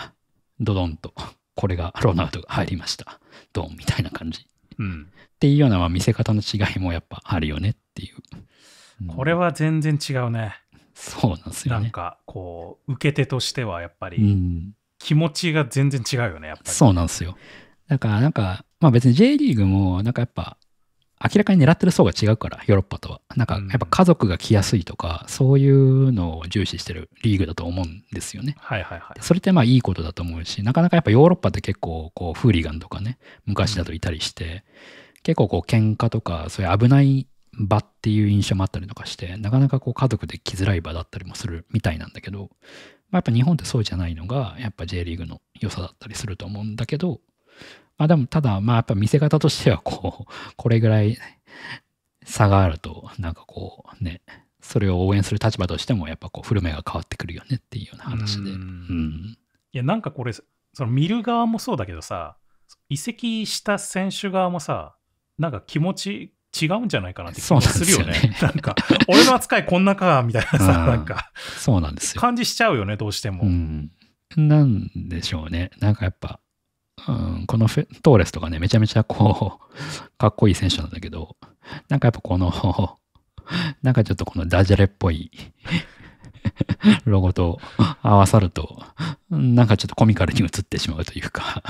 ドドンとこれがロナウドが入りました。ドンみたいな感じ。うん、っていうような見せ方の違いもやっぱあるよねっていう。うん、これは全然違うね。そうなんですよね。なんかこう受け手としてはやっぱり気持ちが全然違うよねやっぱり。そうなんですよ。なんかなんかまあ別に J リーグもなんかやっぱ明らかに狙ってる層が違うから、ヨーロッパとは。なんか、やっぱ家族が来やすいとか、そういうのを重視してるリーグだと思うんですよね。はいはいはい。それってまあいいことだと思うし、なかなかやっぱヨーロッパって結構、こう、フーリガンとかね、昔だといたりして、結構こう、喧嘩とか、そういう危ない場っていう印象もあったりとかして、なかなかこう、家族で来づらい場だったりもするみたいなんだけど、まあ、やっぱ日本ってそうじゃないのが、やっぱ J リーグの良さだったりすると思うんだけど、まあでも、ただ、まあやっぱ見せ方としては、こう、これぐらい差があると、なんかこう、ね、それを応援する立場としても、やっぱこう、振る舞いが変わってくるよねっていうような話で。うん、いや、なんかこれ、その見る側もそうだけどさ、移籍した選手側もさ、なんか気持ち違うんじゃないかなって気がするよね。よね なんか、俺の扱いこんなか、みたいなさ、なんか、そうなんですよ。感じしちゃうよね、どうしても。うん、なんでしょうね。なんかやっぱ、うん、このフェトーレスとかね、めちゃめちゃこう、かっこいい選手なんだけど、なんかやっぱこの、なんかちょっとこのダジャレっぽい ロゴと合わさると、なんかちょっとコミカルに映ってしまうというか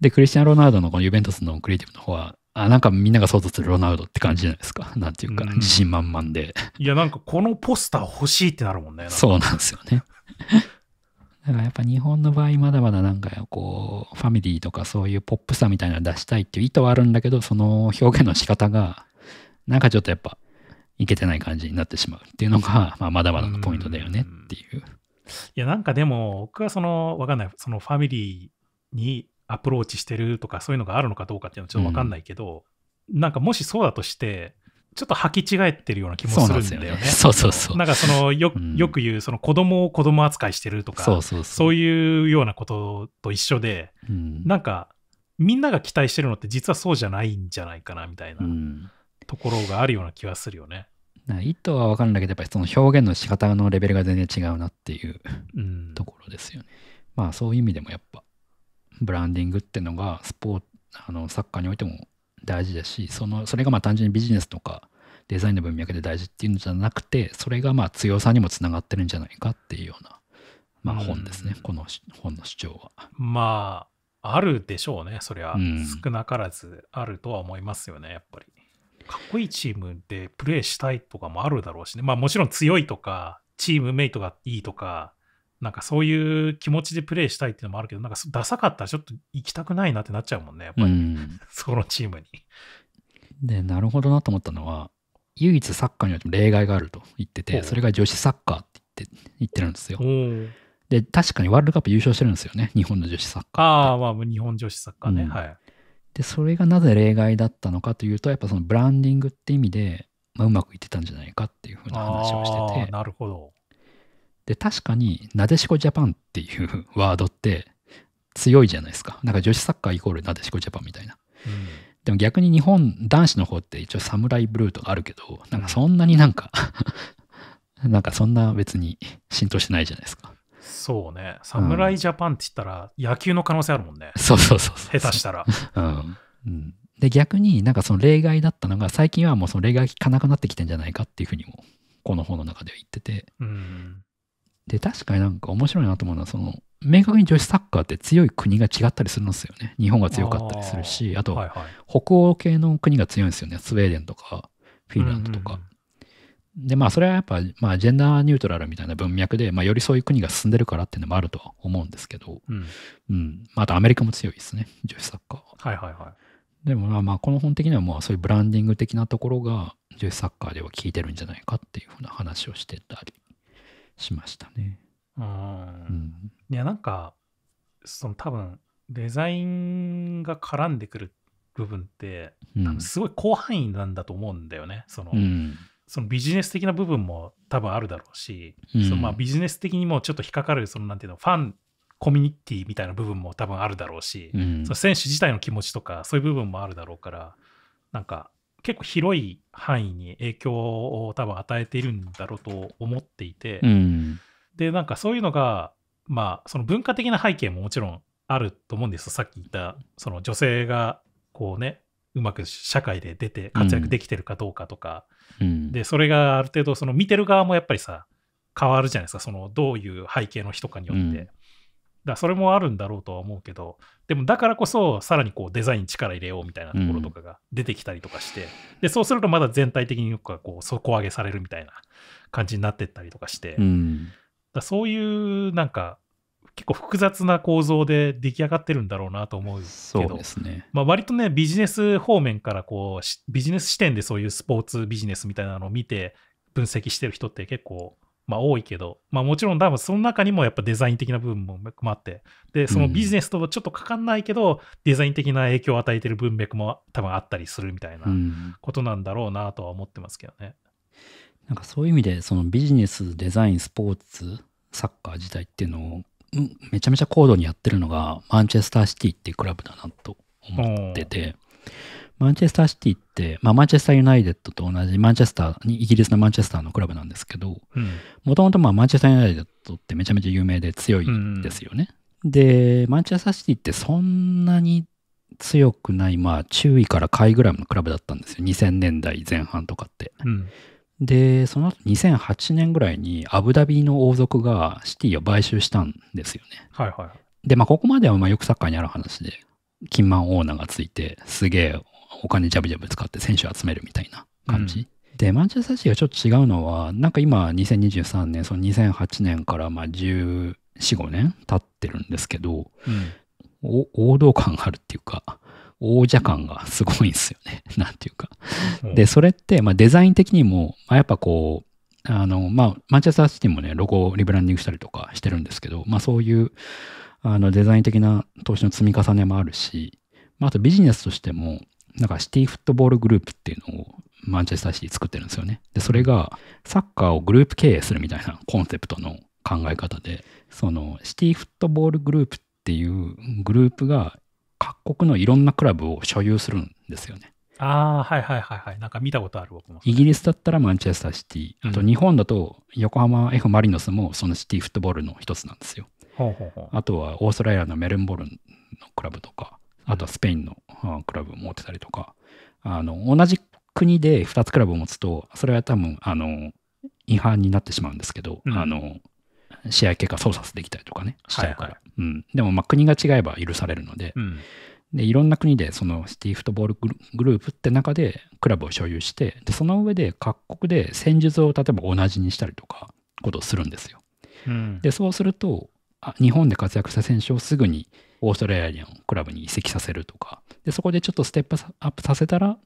で、クリスチャン・ロナウドのこのユベントスのクリエイティブの方は、あなんかみんなが想像するロナウドって感じじゃないですか。なんていうか、自信満々で。いや、なんかこのポスター欲しいってなるもんね。そうなんですよね。だからやっぱ日本の場合まだまだなんかこうファミリーとかそういうポップさみたいなの出したいっていう意図はあるんだけどその表現の仕方がなんかちょっとやっぱいけてない感じになってしまうっていうのが、まあ、まだまだのポイントだよねっていう。ういやなんかでも僕はそのわかんないそのファミリーにアプローチしてるとかそういうのがあるのかどうかっていうのはちょっとわかんないけど、うん、なんかもしそうだとしてちょっと履き違えてるような気もするんだよね。よねそうそうそう。なんかそのよ、よく言う、その子供を子供扱いしてるとか、そうそうそういうようなことと一緒で、うん、なんか、みんなが期待してるのって実はそうじゃないんじゃないかなみたいなところがあるような気はするよね。意図は分かるんだけどやっぱりその表現の仕方のレベルが全然違うなっていうところですよね。まあそういう意味でもやっぱブランディングっていうのがスポーツあのサッカーにおいても大事だしそのそれがまあ単純にビジネスとかデザインの文脈で大事っていうんじゃなくてそれがまあ強さにもつながってるんじゃないかっていうような、まあ、本ですね、うん、この本の主張は。まああるでしょうねそりゃ、うん、少なからずあるとは思いますよねやっぱり。かっこいいチームでプレーしたいとかもあるだろうしねまあもちろん強いとかチームメイトがいいとかなんかそういう気持ちでプレーしたいっていうのもあるけど、なんかダサかったらちょっと行きたくないなってなっちゃうもんね、やっぱり、そのチームに。で、なるほどなと思ったのは、唯一サッカーには例外があると言ってて、それが女子サッカーって言って言ってるんですよ。で、確かにワールドカップ優勝してるんですよね、日本の女子サッカー。ああ、まあ、日本女子サッカーね、うん、はい。で、それがなぜ例外だったのかというと、やっぱそのブランディングって意味で、まあ、うまくいってたんじゃないかっていうふうな話をしてて。なるほど。で、確かに、なでしこジャパンっていう ワードって強いじゃないですか。なんか女子サッカーイコールなでしこジャパンみたいな。うん、でも逆に日本男子の方って一応サムライブルーとかあるけど、なんかそんなになんか なんかそんな別に浸透してないじゃないですか。そうね。侍ジャパンって言ったら野球の可能性あるもんね。うん、そうそうそう下手したら。うん。うん、で、逆になんかその例外だったのが、最近はもうその例外聞かなくなってきてんじゃないかっていうふうにも、この本の中では言ってて。うん。で、確かになんか面白いなと思うのは、その、明確に女子サッカーって強い国が違ったりするんですよね。日本が強かったりするし、あと、はいはい、北欧系の国が強いんですよね。スウェーデンとか、フィンランドとか。うんうんで、まあ、それはやっぱ、まあ、ジェンダーニュートラルみたいな文脈で、まあ、よりそういう国が進んでるからっていうのもあるとは思うんですけど、うん。うん、あと、アメリカも強いですね、女子サッカーは。はいはいはい。でも、まあ、この本的には、まあ、そういうブランディング的なところが、女子サッカーでは効いてるんじゃないかっていうふうな話をしてたりしましたね。うん、いやなんかその多分デザインが絡んでくる部分って多分すごい広範囲なんだと思うんだよね。その、うんそのビジネス的な部分も多分あるだろうし、うん、そのまあビジネス的にもちょっと引っかかるそのなんていうのファンコミュニティみたいな部分も多分あるだろうし、うん、その選手自体の気持ちとかそういう部分もあるだろうからなんか結構広い範囲に影響を多分与えているんだろうと思っていて、うん、でなんかそういうのが、まあ、その文化的な背景ももちろんあると思うんですさっき言ったその女性がこうねうまく社会で出て活躍できてるかどうかとか、うん、でそれがある程度その見てる側もやっぱりさ変わるじゃないですかそのどういう背景の人かによって。だそれもあるんだろうとは思うけどでもだからこそさらにこうデザイン力入れようみたいなところとかが出てきたりとかして、うん、でそうするとまだ全体的にこう底上げされるみたいな感じになってったりとかして、うん、だそういうなんか結構複雑な構造で出来上がってるんだろうなと思うけどねまあ、割とねビジネス方面からこうビジネス視点でそういうスポーツビジネスみたいなのを見て分析してる人って結構まあ、多いけど、まあ、もちろん多分その中にもやっぱデザイン的な部分もあって、で、そのビジネスとはちょっとかかんないけど、うん、デザイン的な影響を与えてる文脈も多分あったりするみたいなことなんだろうなとは思ってますけどね。うん、なんかそういう意味で、そのビジネス、デザイン、スポーツ、サッカー自体っていうのを、めちゃめちゃ高度にやってるのが、マンチェスターシティっていうクラブだなと思ってて、うんマンチェスターシティって、まあ、マンチェスターユナイテッドと同じ、マンチェスター、イギリスのマンチェスターのクラブなんですけど、もともとマンチェスターユナイテッドってめちゃめちゃ有名で強いんですよね。うん、で、マンチェスターシティってそんなに強くない、まあ、中位から下位ぐらいのクラブだったんですよ。2000年代前半とかって。うん、で、その後2008年ぐらいにアブダビの王族がシティを買収したんですよね。はいはい。で、まあ、ここまではまあよくサッカーにある話で、金満オーナーがついて、すげえお金ジャブジャブ使って選手集めるみたいな感じ。うん、で、マンチェスターシティがちょっと違うのは、なんか今2023年、その2008年からまあ1 5年経ってるんですけど、うん、王道感があるっていうか、王者感がすごいんですよね。なんていうか。で、それって、まあ、デザイン的にも、まあ、やっぱこう、あの、まあ、マンチェスターシティもね、ロゴをリブランディングしたりとかしてるんですけど、まあそういう、あの、デザイン的な投資の積み重ねもあるし、まああとビジネスとしても、んかシティフットボールグループっていうのをマンチェスターシティ作ってるんですよね。で、それがサッカーをグループ経営するみたいなコンセプトの考え方で、そのシティフットボールグループっていうグループが各国のいろんなクラブを所有するんですよね。ああ、はいはいはいはい。なんか見たことある僕も。イギリスだったらマンチェスターシティ、あと日本だと横浜 F・ マリノスもそのシティフットボールの一つなんですよ。ほうほうほうあとはオーストラリアのメルンボルンのクラブとか、あとはスペインの、クラブを持ってたりとか、あの、同じ国で2つクラブを持つと、それは多分、あの、違反になってしまうんですけど、うん、あの、試合結果操作できたりとかね、しちゃうから。はいはい、うん、でも、まあ、国が違えば許されるので、うん、で、いろんな国で、その、シティフットボールグループって中で、クラブを所有して、で、その上で各国で戦術を例えば同じにしたりとか、ことをするんですよ。うん、で、そうすると、日本で活躍した選手をすぐにオーストラリアのクラブに移籍させるとか、で、そこでちょっとステップアップさせたら、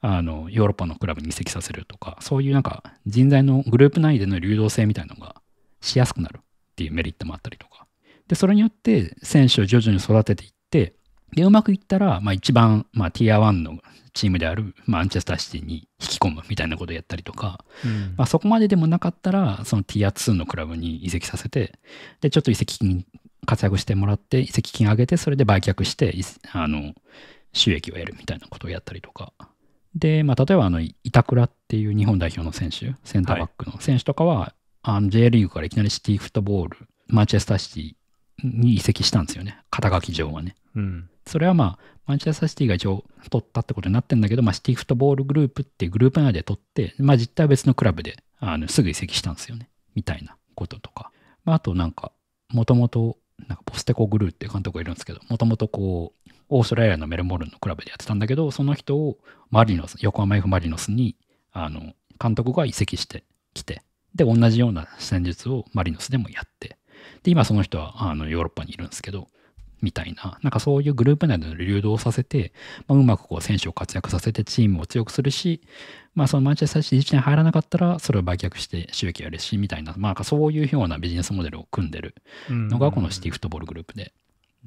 あの、ヨーロッパのクラブに移籍させるとか、そういうなんか人材のグループ内での流動性みたいなのがしやすくなるっていうメリットもあったりとか。で、それによって選手を徐々に育てていって、で、うまくいったら、まあ、一番、まあ、ティア1のチームであるマンチェスターシティに引き込むみたいなことをやったりとか、うん、まあ、そこまででもなかったら、そのティア2のクラブに移籍させて、で、ちょっと移籍金活躍してもらって、移籍金上げて、それで売却して、あの、収益を得るみたいなことをやったりとか。で、まあ、例えば、あの、板倉っていう日本代表の選手、センターバックの選手とかは、はい、あの J リーグからいきなりシティフットボール、マンチェスターシティに移籍したんですよね、肩書き上はね。うんそれはまあ、マンチェスターシティが一応取ったってことになってんだけど、まあ、シティフットボールグループっていうグループ内で取って、まあ、実態は別のクラブであのすぐ移籍したんですよね。みたいなこととか。まあ、あとなんか、もともと、なんかポステコ・グルーっていう監督がいるんですけど、もともとこう、オーストラリアのメルモルンのクラブでやってたんだけど、その人をマリノス、横浜 F・ マリノスに、あの、監督が移籍してきて、で、同じような戦術をマリノスでもやって、で、今その人はあのヨーロッパにいるんですけど、みたいな、なんかそういうグループ内での流動させて、まあ、うまくこう選手を活躍させてチームを強くするし、まあそのマンチェスターシ自治に入らなかったら、それを売却して収益やるしみたいな、まあなんかそういうようなビジネスモデルを組んでるのがこのシティフットボールグループで。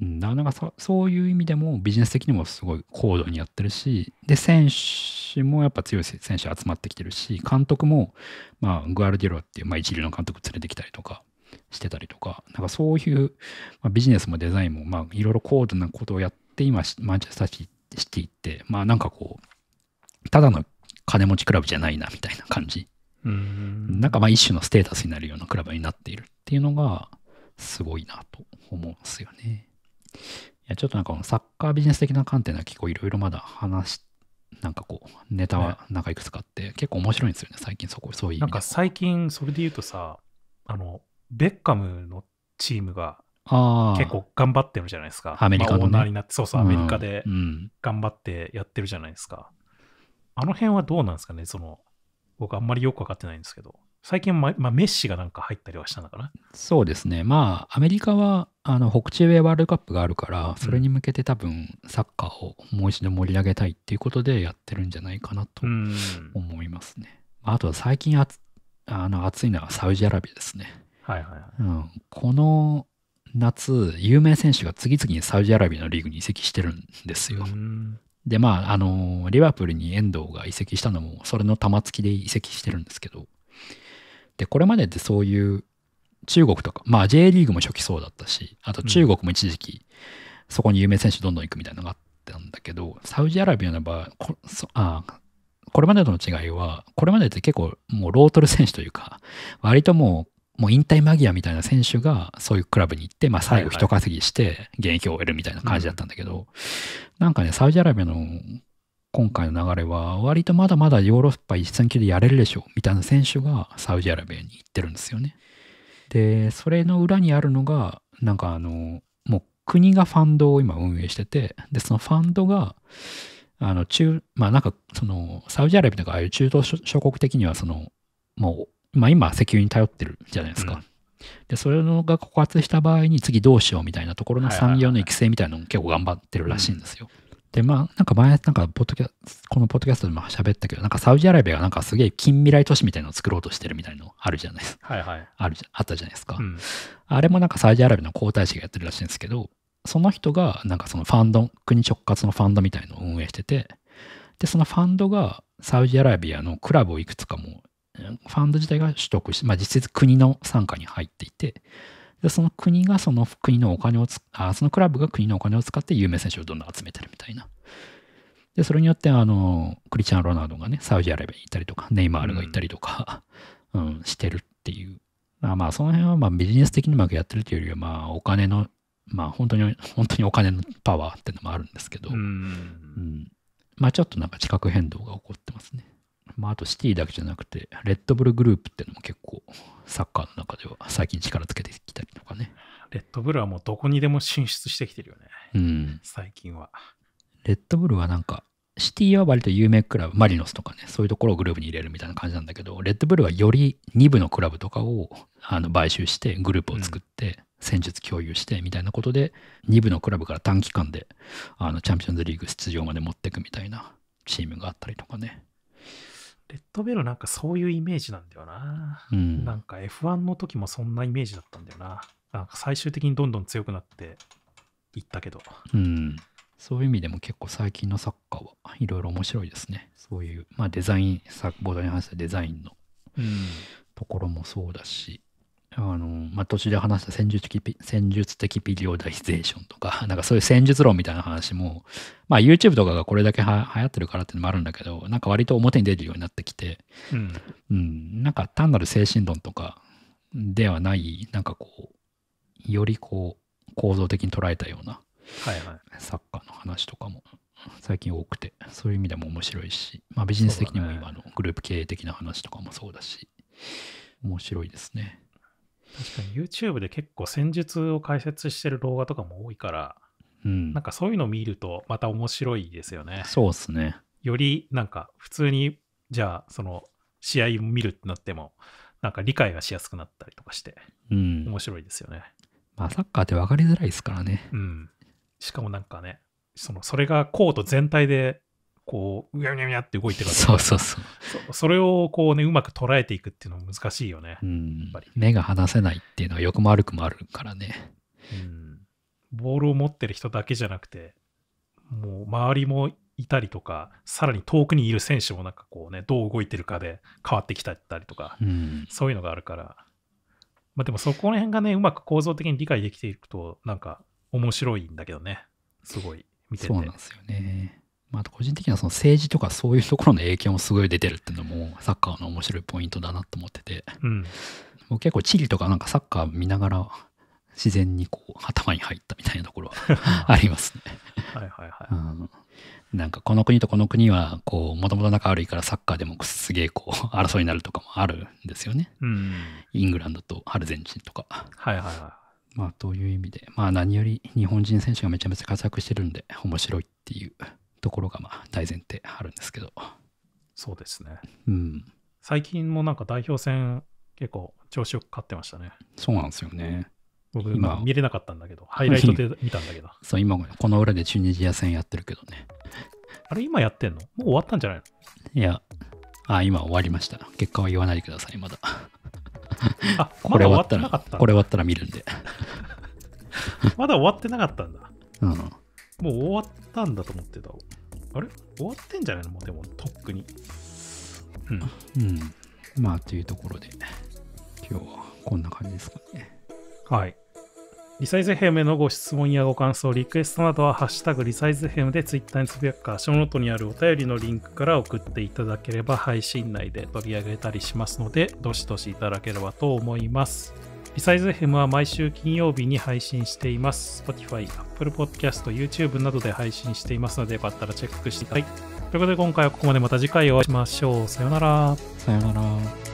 なんかそそういう意味でもビジネス的にもすごい高度にやってるしで選手もやっぱ強い選手集まってきてるし監督も、まあ、グアルディロっていう、まあ、一流の監督連れてきたりとかしてたりとか、なんかそういう、まあ、ビジネスもデザインも、まあ、いろいろ高度なことをやって、今、マンチェスターシティって、まあなんかこう、ただの金持ちクラブじゃないなみたいな感じ。うんなんかまあ一種のステータスになるようなクラブになっているっていうのが、すごいなと思うんですよね。いや、ちょっとなんかサッカービジネス的な観点では結構いろいろまだ話なんかこう、ネタはなんかいくつかあって、結構面白いんですよね、最近そこ、そういう。なんか最近、それで言うとさ、あの、ベッカムのチームが結構頑張ってるじゃないですか。アメリカの、ね、まあ、オーナーになって、そうそう、アメリカで頑張ってやってるじゃないですか。あの辺はどうなんですかね、その、僕あんまりよくわかってないんですけど。最近ま、まあ、メッシがなんか入ったりはしたのかなそうですね。まあ、アメリカは、あの、北中米ワールドカップがあるから、それに向けて多分、サッカーをもう一度盛り上げたいっていうことでやってるんじゃないかなと思いますね。うん、あとは最近あ、あの、熱いのはサウジアラビアですね。はいはいはいうん、この夏、有名選手が次々にサウジアラビアのリーグに移籍してるんですよ。で、まあ、あの、リバプールに遠藤が移籍したのも、それの玉突きで移籍してるんですけど、で、これまでってそういう中国とか、まあ、J リーグも初期そうだったし、あと中国も一時期、そこに有名選手どんどん行くみたいなのがあったんだけど、サウジアラビアの場合、こあこれまでとの違いは、これまでって結構もうロートル選手というか、割ともうもう引退間際みたいな選手がそういうクラブに行って、まあ、最後一稼ぎして現役を終えるみたいな感じだったんだけど、はいはい、なんかねサウジアラビアの今回の流れは割とまだまだヨーロッパ一戦級でやれるでしょみたいな選手がサウジアラビアに行ってるんですよね。でそれの裏にあるのがなんかあのもう国がファンドを今運営しててでそのファンドがあの中まあなんかそのサウジアラビアとかああいう中東諸国的にはそのもうまあ、今、石油に頼ってるじゃないですか。うん、で、それのが枯渇した場合に次どうしようみたいなところの産業の育成みたいなのも結構頑張ってるらしいんですよ。で、まあ、なんか前、なんかポッドキャ、このポッドキャストでも喋ったけど、なんかサウジアラビアがなんかすげえ近未来都市みたいなのを作ろうとしてるみたいなのあるじゃないですか。はいはい。あるじゃ、あったじゃないですか。うん、あれもなんかサウジアラビアの皇太子がやってるらしいんですけど、その人がなんかそのファンド、国直轄のファンドみたいのを運営してて、で、そのファンドがサウジアラビアのクラブをいくつかもファンド自体が取得して、まあ、実質国の傘下に入っていて、でその国がその国のお金をあ、そのクラブが国のお金を使って有名選手をどんどん集めてるみたいな。で、それによって、あの、クリチャン・ロナウドがね、サウジアラビアに行ったりとか、ネイマールが行ったりとか、うん、うん、してるっていう。まあ、まあ、その辺はまあビジネス的にうまくやってるというよりは、まあ、お金の、まあ、本当に、本当にお金のパワーっていうのもあるんですけど、うん、うん、まあ、ちょっとなんか地殻変動が起こってますね。まあ、あとシティだけじゃなくて、レッドブルグループっていうのも結構、サッカーの中では最近力つけてきたりとかね。レッドブルはもうどこにでも進出してきてるよね。うん。最近は。レッドブルはなんか、シティは割と有名クラブ、マリノスとかね、そういうところをグループに入れるみたいな感じなんだけど、レッドブルはより2部のクラブとかをあの買収して、グループを作って、戦術共有してみたいなことで、2部のクラブから短期間であのチャンピオンズリーグ出場まで持っていくみたいなチームがあったりとかね。レッドベルなんかそういうイメージなんだよな。うん、なんか F1 の時もそんなイメージだったんだよな。なんか最終的にどんどん強くなっていったけど。うん。そういう意味でも結構最近のサッカーはいろいろ面白いですね。そういう、まあデザイン、ボードに話したデザインのところもそうだし、あの、まあ、途中で話した戦術的、戦術的ピリオダイゼーションとか、なんかそういう戦術論みたいな話も、まあ YouTube とかがこれだけは流行ってるからっていうのもあるんだけど、なんか割と表に出るようになってきて、うん、うん、なんか単なる精神論とかではない、なんかこう、よりこう、構造的に捉えたような、はいはい、カーの話とかも最近多くて、そういう意味でも面白いし、まあビジネス的にも今のグループ経営的な話とかもそうだし、面白いですね。確かに YouTube で結構戦術を解説してる動画とかも多いから、うん、なんかそういうのを見るとまた面白いですよね。そうですね。よりなんか普通にじゃあその試合を見るってなってもなんか理解がしやすくなったりとかして、うん、面白いですよね。まあサッカーって分かりづらいですからね。うん。しかもなんかね、そのそれがコート全体でこう、うやみやみやって動いてるわ そうそうそうそ。それをこうね、うまく捉えていくっていうのも難しいよね。うん、やっぱり目が離せないっていうのはくも悪くもあるからね。うん。ボールを持ってる人だけじゃなくて、もう周りもいたりとか、さらに遠くにいる選手もなんかこうね、どう動いてるかで変わってきたりとか、うん、そういうのがあるから。まあでもそこら辺がね、うまく構造的に理解できていくと、なんか面白いんだけどね、すごい見てて。そうなんですよね。まあ、個人的にはその政治とかそういうところの影響もすごい出てるっていうのもサッカーの面白いポイントだなと思ってて、うん、僕結構チリとかなんかサッカー見ながら自然にこう頭に入ったみたいなところは ありますね。はいはいはい、うん、なんかこの国とこの国はこうもともと仲悪いからサッカーでもすげえこう争いになるとかもあるんですよね。うん、イングランドとアルゼンチンとか。はいはいはいまあ、という意味で、まあ、何より日本人選手がめちゃめちゃ活躍してるんで、面白いっていうところがまあ大前提あるんですけど。そうですね。うん。最近もなんか代表戦結構調子よく勝ってましたね。そうなんですよね。僕今見れなかったんだけど、ハイライトで 見たんだけど。そう、今この裏でチュニジア戦やってるけどね。あれ今やってんのもう終わったんじゃないのいや、あ、今終わりました。結果は言わないでください、まだ。あ、これ終わったら、これ終わったら見るんで。まだ終わってなかったんだ。うん。もう終わったんだと思ってた。あれ終わってんじゃないのもうでも、とっくに。うん。うん。まあ、というところで、今日はこんな感じですかね。はい。リサイズヘムへのご質問やご感想、リクエストなどは、ハッシュタグリサイズヘムでツイッターにつぶやくか、ショーノートにあるお便りのリンクから送っていただければ、配信内で取り上げたりしますので、どしどしいただければと思います。リサイズ FM は毎週金曜日に配信しています。Spotify、Apple Podcast、YouTube などで配信していますので、よかったらチェックしてください。ということで今回はここまでまた次回お会いしましょう。さよなら。さよなら。